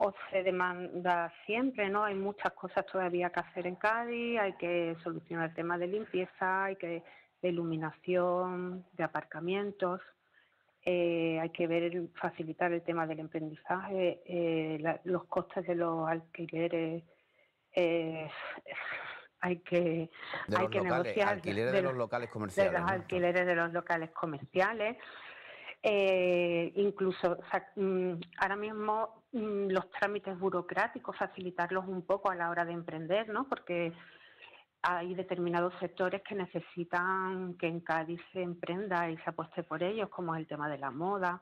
o se demanda siempre, ¿no? Hay muchas cosas todavía que hacer en Cádiz, hay que solucionar el tema de limpieza, hay que de iluminación, de aparcamientos. Eh, hay que ver, facilitar el tema del emprendizaje, eh, los costes de los alquileres. Eh, hay que, hay que negociar. Alquileres de, los locales comerciales. De los alquileres de los locales comerciales. incluso mm, ahora mismo mm, los trámites burocráticos, facilitarlos un poco a la hora de emprender, ¿no? Porque hay determinados sectores que necesitan que en Cádiz se emprenda y se apueste por ellos, como es el tema de la moda,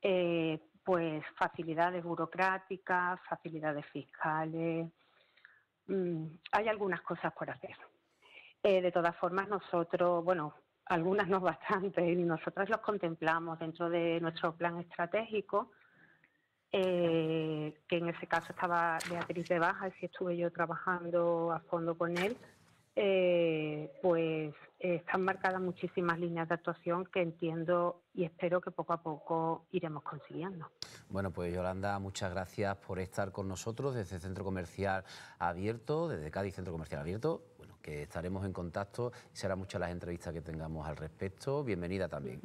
eh, pues facilidades burocráticas, facilidades fiscales, mm, hay algunas cosas por hacer. Eh, de todas formas, nosotros, bueno, algunas no bastante, y nosotras los contemplamos dentro de nuestro plan estratégico, eh, que en ese caso estaba Beatriz de Baja, y estuve yo trabajando a fondo con él, eh, pues están marcadas muchísimas líneas de actuación que entiendo y espero que poco a poco iremos consiguiendo. Bueno, pues Yolanda, muchas gracias por estar con nosotros desde Centro Comercial Abierto, desde Cádiz Centro Comercial Abierto, bueno, que estaremos en contacto y serán muchas las entrevistas que tengamos al respecto. Bienvenida también.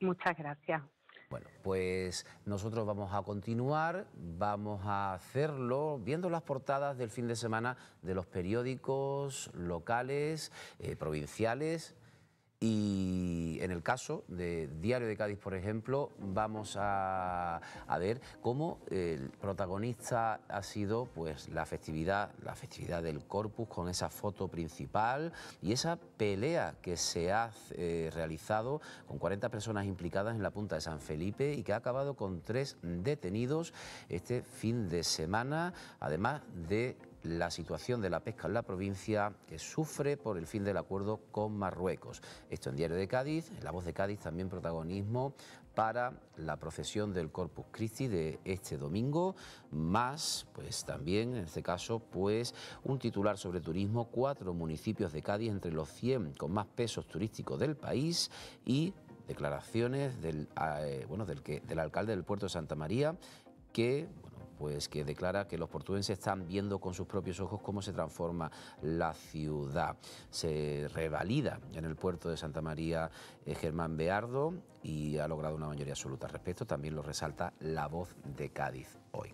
Muchas gracias. Bueno, pues nosotros vamos a continuar, vamos a hacerlo viendo las portadas del fin de semana de los periódicos locales, eh, provinciales, y en el caso de Diario de Cádiz, por ejemplo, vamos a, ver cómo el protagonista ha sido pues la festividad, la festividad del Corpus con esa foto principal y esa pelea que se ha eh, realizado con 40 personas implicadas en la punta de San Felipe y que ha acabado con tres detenidos este fin de semana, además de la situación de la pesca en la provincia que sufre por el fin del acuerdo con Marruecos. Esto en Diario de Cádiz, en La Voz de Cádiz también protagonismo para la procesión del Corpus Christi de este domingo, más pues también en este caso pues un titular sobre turismo, cuatro municipios de Cádiz entre los 100 con más pesos turísticos del país y declaraciones del, eh, bueno, del, que, del alcalde del puerto de Santa María que pues que declara que los portugueses están viendo con sus propios ojos cómo se transforma la ciudad. Se revalida en el puerto de Santa María eh, Germán Beardo y ha logrado una mayoría absoluta al respecto. También lo resalta La Voz de Cádiz hoy.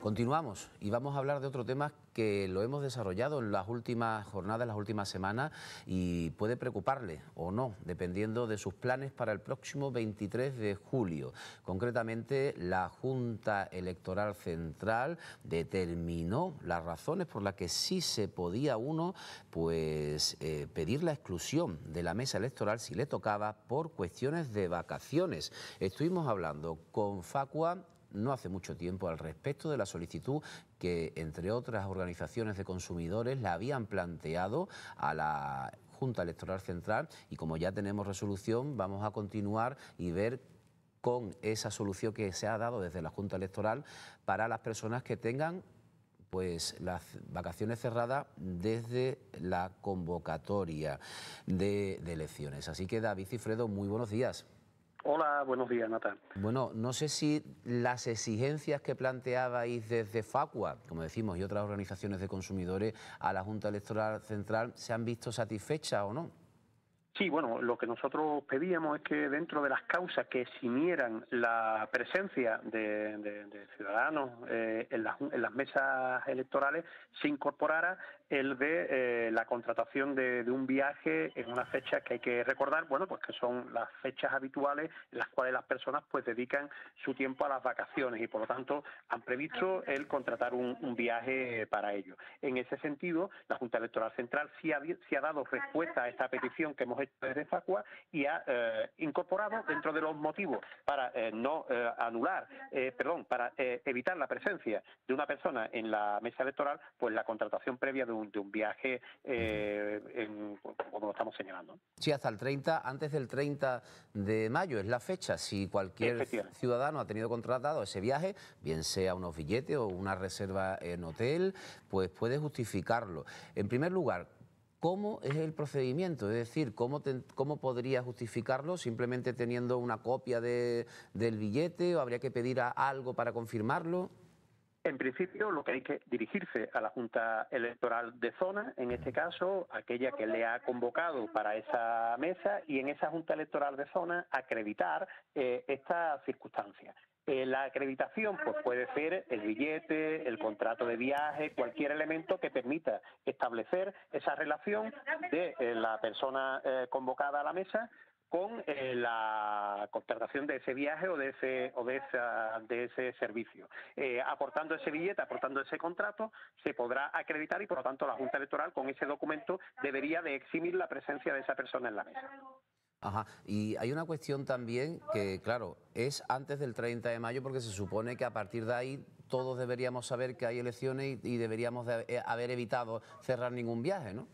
Continuamos y vamos a hablar de otro tema que lo hemos desarrollado en las últimas jornadas, las últimas semanas y puede preocuparle o no, dependiendo de sus planes para el próximo 23 de julio. Concretamente, la Junta Electoral Central determinó las razones por las que sí se podía uno pues eh, pedir la exclusión de la mesa electoral si le tocaba por cuestiones de vacaciones. Estuvimos hablando con Facua no hace mucho tiempo al respecto de la solicitud que, entre otras organizaciones de consumidores, la habían planteado a la Junta Electoral Central y como ya tenemos resolución, vamos a continuar y ver con esa solución que se ha dado desde la Junta Electoral para las personas que tengan pues las vacaciones cerradas desde la convocatoria de, de elecciones. Así que David Cifredo, muy buenos días. Hola, buenos días, Natal. Bueno, no sé si las exigencias que planteabais desde Facua, como decimos, y otras organizaciones de consumidores a la Junta Electoral Central se han visto satisfechas o no. Sí, bueno, lo que nosotros pedíamos es que dentro de las causas que eximieran la presencia de, ciudadanos eh, en, las, en, las, mesas electorales se incorporara el de eh, la contratación de, un viaje en una fecha que hay que recordar, bueno, pues que son las fechas habituales en las cuales las personas pues dedican su tiempo a las vacaciones y por lo tanto han previsto el contratar un, viaje para ello. En ese sentido, la Junta Electoral Central sí ha, ha dado respuesta a esta petición que hemos hecho desde Facua y ha eh, incorporado dentro de los motivos para eh, no anular, perdón, para evitar la presencia de una persona en la mesa electoral, pues la contratación previa de un de un viaje eh, como lo estamos señalando. Sí, hasta el 30, antes del 30 de mayo es la fecha. Si cualquier ciudadano ha tenido contratado ese viaje, bien sea unos billetes o una reserva en hotel, pues puede justificarlo. En primer lugar, ¿Cómo es el procedimiento? Es decir, ¿cómo, cómo podría justificarlo simplemente teniendo una copia de, del billete o habría que pedir algo para confirmarlo? En principio, lo que hay que dirigirse a la Junta Electoral de Zona, en este caso, aquella que le ha convocado para esa mesa, y en esa Junta Electoral de Zona acreditar eh, esta circunstancia. Eh, la acreditación pues puede ser el billete, el contrato de viaje, cualquier elemento que permita establecer esa relación de eh, la persona convocada a la mesa con eh, la contratación de ese viaje o de ese o de de ese servicio. Eh, aportando ese billete, aportando ese contrato, se podrá acreditar y por lo tanto la Junta Electoral con ese documento debería de eximir la presencia de esa persona en la mesa. Ajá, y hay una cuestión también que, claro, es antes del 30 de mayo porque se supone que a partir de ahí todos deberíamos saber que hay elecciones y, y deberíamos de eh, haber evitado cerrar ningún viaje, ¿no?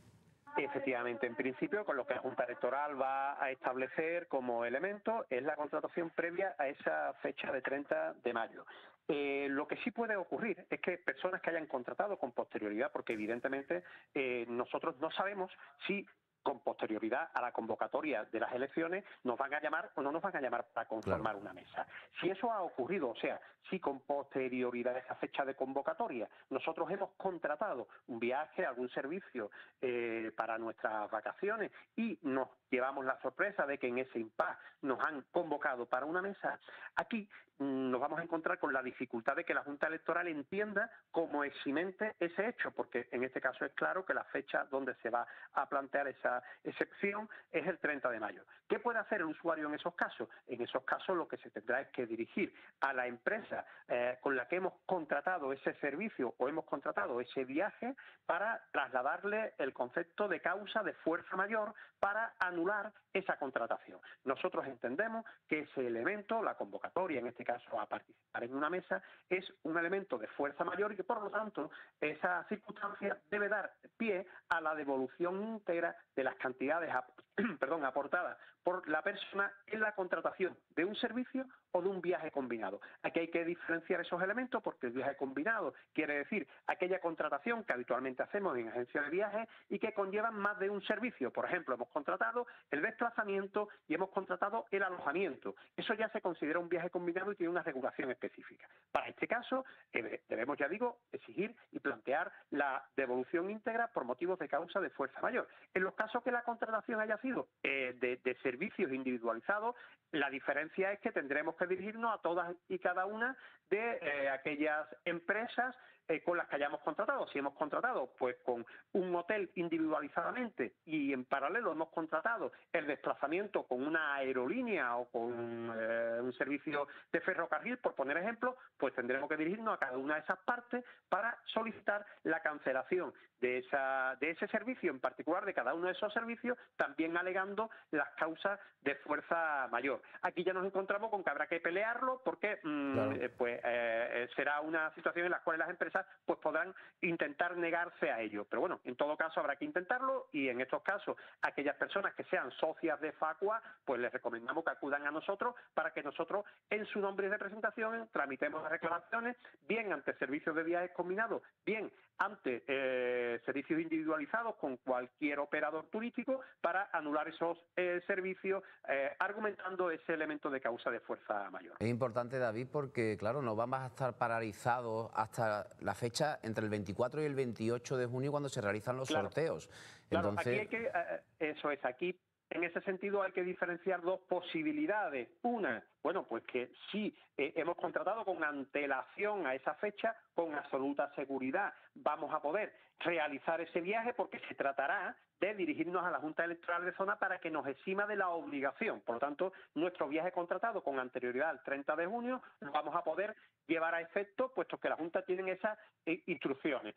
Efectivamente, en principio, con lo que la Junta Electoral va a establecer como elemento es la contratación previa a esa fecha de 30 de mayo. Eh, lo que sí puede ocurrir es que personas que hayan contratado con posterioridad, porque evidentemente eh, nosotros no sabemos si con posterioridad a la convocatoria de las elecciones, nos van a llamar o no nos van a llamar para conformar una mesa. Si eso ha ocurrido, o sea, si con posterioridad a esa fecha de convocatoria nosotros hemos contratado un viaje, algún servicio eh, para nuestras vacaciones y nos llevamos la sorpresa de que en ese impasse nos han convocado para una mesa, aquí mm, nos vamos a encontrar con la dificultad de que la Junta Electoral entienda como eximente ese hecho, porque en este caso es claro que la fecha donde se va a plantear esa excepción es el 30 de mayo. ¿Qué puede hacer el usuario en esos casos? En esos casos lo que se tendrá es que dirigir a la empresa eh, con la que hemos contratado ese servicio o hemos contratado ese viaje para trasladarle el concepto de causa de fuerza mayor para anular esa contratación. Nosotros entendemos que ese elemento, la convocatoria en este caso a participar en una mesa, es un elemento de fuerza mayor y que por lo tanto esa circunstancia debe dar pie a la devolución íntegra de las cantidades perdón, aportada por la persona en la contratación de un servicio o de un viaje combinado. Aquí hay que diferenciar esos elementos porque el viaje combinado quiere decir aquella contratación que habitualmente hacemos en agencias de viajes y que conlleva más de un servicio. Por ejemplo, hemos contratado el desplazamiento y hemos contratado el alojamiento. Eso ya se considera un viaje combinado y tiene una regulación específica. Para este caso, eh, debemos, ya digo, exigir y plantear la devolución íntegra por motivos de causa de fuerza mayor. En los casos que la contratación haya eh, de, servicios individualizados, la diferencia es que tendremos que dirigirnos a todas y cada una de eh, aquellas empresas eh, con las que hayamos contratado. Si hemos contratado pues con un hotel individualizadamente y en paralelo hemos contratado el desplazamiento con una aerolínea o con un servicio de ferrocarril, por poner ejemplo, pues tendremos que dirigirnos a cada una de esas partes para solicitar la cancelación de, esa, de ese servicio en particular, de cada uno de esos servicios, también alegando las causas de fuerza mayor. Aquí ya nos encontramos con que habrá que pelearlo porque mm, eh, pues, eh, eh, será una situación en la cual las empresas pues, podrán intentar negarse a ello. Pero bueno, en todo caso habrá que intentarlo y en estos casos aquellas personas que sean socias de Facua, pues les recomendamos que acudan a nosotros para que nosotros en su nombre de representación tramitemos las reclamaciones, bien ante servicios de viajes combinados, bien ante eh, servicios individualizados con cualquier operador turístico para anular esos eh, servicios, eh, argumentando ese elemento de causa de fuerza mayor. Es importante, David, porque, claro, no vamos a estar paralizados hasta la fecha entre el 24 y el 28 de junio cuando se realizan los sorteos. Entonces... aquí hay que, eh, eso es, aquí en ese sentido hay que diferenciar dos posibilidades. Una, bueno, pues que si eh, hemos contratado con antelación a esa fecha, con absoluta seguridad vamos a poder realizar ese viaje porque se tratará de dirigirnos a la Junta Electoral de Zona para que nos exima de la obligación. Por lo tanto, nuestro viaje contratado con anterioridad al 30 de junio lo vamos a poder llevar a efecto, puesto que la Junta tiene esas eh, instrucciones.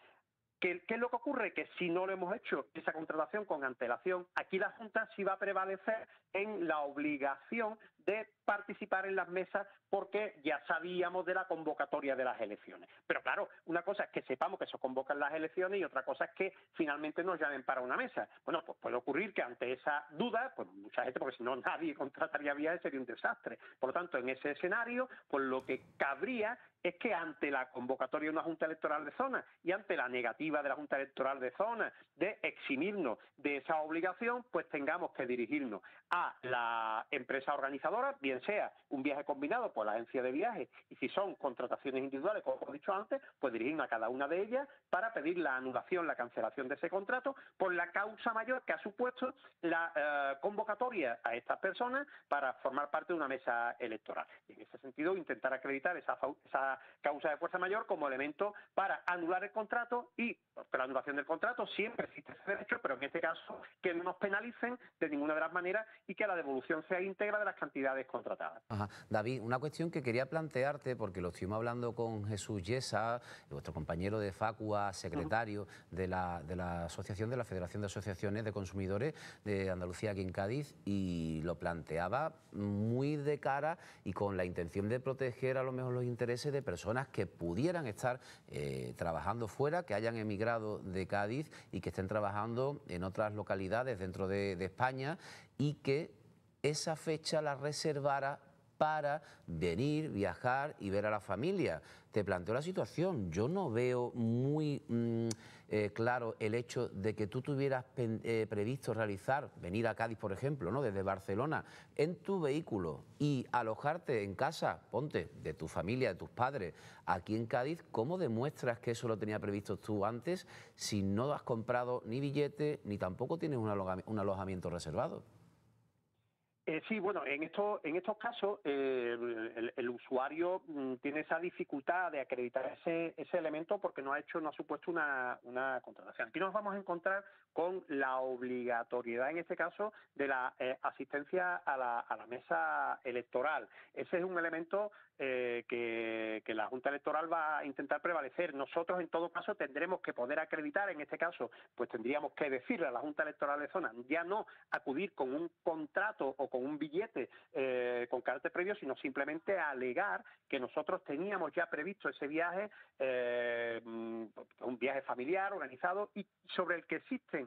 ¿Qué, es lo que ocurre? Que si no lo hemos hecho esa contratación con antelación, aquí la Junta sí va a prevalecer en la obligación de participar en las mesas porque ya sabíamos de la convocatoria de las elecciones. Pero claro, una cosa es que sepamos que se convocan las elecciones y otra cosa es que finalmente nos llamen para una mesa. Bueno, pues puede ocurrir que ante esa duda, pues mucha gente, porque si no nadie contrataría viajes, sería un desastre. Por lo tanto, en ese escenario, pues lo que cabría es que ante la convocatoria de una Junta Electoral de Zona y ante la negativa de la Junta Electoral de Zona de eximirnos de esa obligación, pues tengamos que dirigirnos a la empresa organizadora bien sea un viaje combinado por la agencia de viajes y si son contrataciones individuales, como he dicho antes, pues dirigirme a cada una de ellas para pedir la anulación, la cancelación de ese contrato por la causa mayor que ha supuesto la eh, convocatoria a estas personas para formar parte de una mesa electoral. en ese sentido, intentar acreditar esa, causa de fuerza mayor como elemento para anular el contrato y por la anulación del contrato siempre existe ese derecho, pero en este caso que no nos penalicen de ninguna de las maneras y que la devolución sea íntegra de las cantidades David, una cuestión que quería plantearte, porque lo estuvimos hablando con Jesús Yesa, vuestro compañero de Facua, secretario de, la, Asociación de la Federación de Asociaciones de Consumidores de Andalucía aquí en Cádiz, y lo planteaba muy de cara y con la intención de proteger a lo mejor los intereses de personas que pudieran estar eh, trabajando fuera, que hayan emigrado de Cádiz y que estén trabajando en otras localidades dentro de, de España y que esa fecha la reservara para venir, viajar y ver a la familia. Te planteo la situación. Yo no veo muy mm, eh, claro el hecho de que tú tuvieras eh, previsto realizar, venir a Cádiz, por ejemplo, ¿no? desde Barcelona, en tu vehículo y alojarte en casa, ponte, de tu familia, de tus padres, aquí en Cádiz. ¿Cómo demuestras que eso lo tenía previsto tú antes si no has comprado ni billete ni tampoco tienes un alojamiento reservado? Eh, sí, bueno, en, en estos casos eh, el, usuario mm, tiene esa dificultad de acreditar ese, ese elemento porque no ha hecho, no ha supuesto una, una contratación. Aquí nos vamos a encontrar con la obligatoriedad, en este caso, de la eh, asistencia a la, mesa electoral. Ese es un elemento eh, que, la Junta Electoral va a intentar prevalecer. Nosotros, en todo caso, tendremos que poder acreditar, en este caso, pues tendríamos que decirle a la Junta Electoral de Zona, ya no acudir con un contrato o con un billete eh, con carácter previo, sino simplemente alegar que nosotros teníamos ya previsto ese viaje, un viaje familiar organizado y sobre el que existen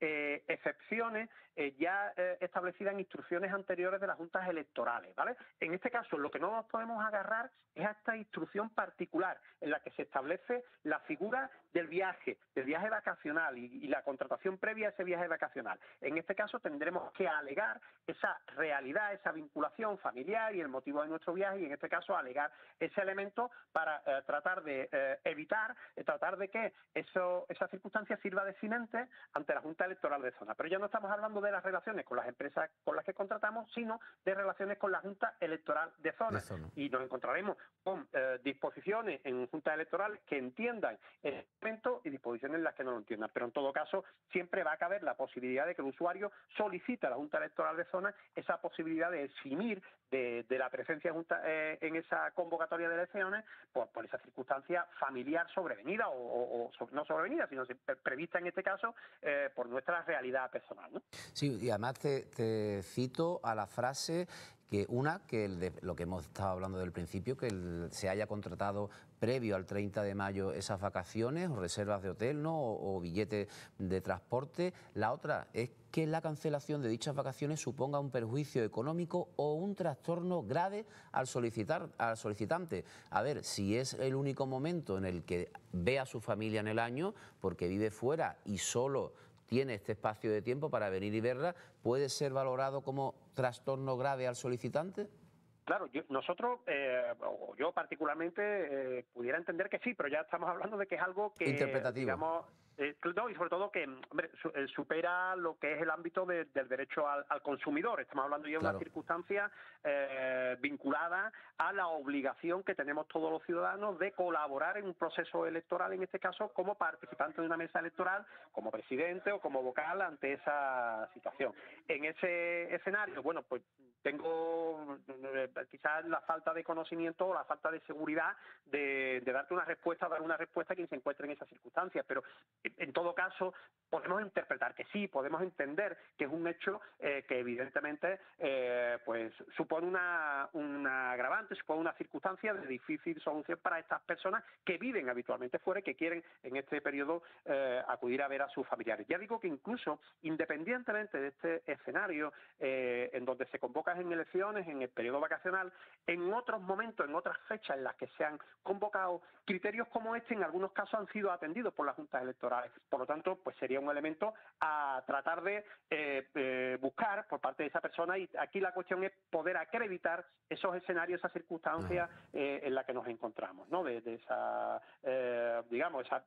Eh, excepciones eh, ya eh, establecidas en instrucciones anteriores de las juntas electorales, ¿vale? En este caso, lo que no nos podemos agarrar es a esta instrucción particular en la que se establece la figura del viaje, del viaje vacacional y, la contratación previa a ese viaje vacacional. En este caso, tendremos que alegar esa realidad, esa vinculación familiar y el motivo de nuestro viaje y, en este caso, alegar ese elemento para tratar de evitar, tratar de que eso, esa circunstancia sirva de cimiento ante la Junta Electoral de Zona. Pero ya no estamos hablando de las relaciones con las empresas con las que contratamos, sino de relaciones con la Junta Electoral de Zona. Y nos encontraremos con eh, disposiciones en Junta Electoral que entiendan el momento y disposiciones en las que no lo entiendan. Pero en todo caso, siempre va a caber la posibilidad de que el usuario solicite a la Junta Electoral de Zona esa posibilidad de eximir de, la presencia junta, eh, en esa convocatoria de elecciones por, por esa circunstancia familiar sobrevenida o, no sobrevenida, sino prevista en este caso eh, por nuestra realidad personal. ¿no? Sí, y además te, cito a la frase que una, que lo que hemos estado hablando del principio, que se haya contratado previo al 30 de mayo esas vacaciones o reservas de hotel ¿no? o, o billetes de transporte. La otra es que la cancelación de dichas vacaciones suponga un perjuicio económico o un trastorno grave al, solicitar, al solicitante. A ver, si es el único momento en el que ve a su familia en el año porque vive fuera y solo tiene este espacio de tiempo para venir y verla, ¿puede ser valorado como trastorno grave al solicitante? Claro, nosotros, eh, yo particularmente, eh, pudiera entender que sí, pero ya estamos hablando de que es algo que, Interpretativo. Eh, y sobre todo que hombre, eh, supera lo que es el ámbito del derecho al, al, consumidor. Estamos hablando ya de una circunstancia eh, vinculada a la obligación que tenemos todos los ciudadanos de colaborar en un proceso electoral, en este caso como participante de una mesa electoral, como presidente o como vocal ante esa situación. En ese escenario, bueno, pues tengo eh, quizás la falta de conocimiento o la falta de seguridad de, darte una respuesta, dar una respuesta a quien se encuentre en esas circunstancias, pero en todo caso, podemos interpretar que sí, podemos entender que es un hecho eh, que evidentemente eh, pues supone una, agravante, supone una circunstancia de difícil solución para estas personas que viven habitualmente fuera y que quieren en este periodo eh, acudir a ver a sus familiares. Ya digo que incluso independientemente de este escenario en donde se convocan en elecciones, en el periodo vacacional, en otros momentos, en otras fechas en las que se han convocado criterios como este, en algunos casos han sido atendidos por las juntas electorales. Por lo tanto, pues sería un elemento a tratar de eh, eh, buscar por parte de esa persona y aquí la cuestión es poder acreditar esos escenarios, esas circunstancias eh, en las que nos encontramos, ¿no? De, esa, digamos, esa,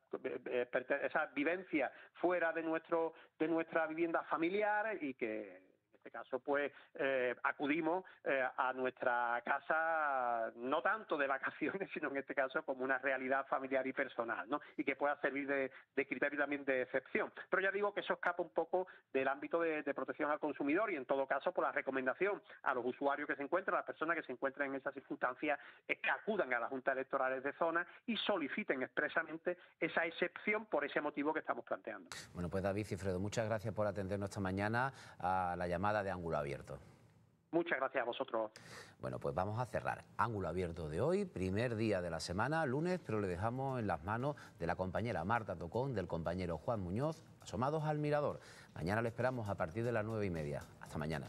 esa vivencia fuera de nuestro de nuestra vivienda familiar y que este caso, pues eh, acudimos eh, a nuestra casa no tanto de vacaciones, sino en este caso como una realidad familiar y personal, ¿no? Y que pueda servir de, criterio también de excepción. Pero ya digo que eso escapa un poco del ámbito de, protección al consumidor y en todo caso por la recomendación a los usuarios que se encuentran, a las personas que se encuentran en esas circunstancias, que acudan a las juntas electorales de zona y soliciten expresamente esa excepción por ese motivo que estamos planteando. Bueno, pues David Cifredo, muchas gracias por atendernos esta mañana a la llamada de Ángulo Abierto. Muchas gracias a vosotros. Bueno, pues vamos a cerrar. Ángulo abierto de hoy, primer día de la semana, lunes, pero le dejamos en las manos de la compañera Marta Tocón, del compañero Juan Muñoz, asomados al mirador. Mañana le esperamos a partir de las nueve y media. Hasta mañana.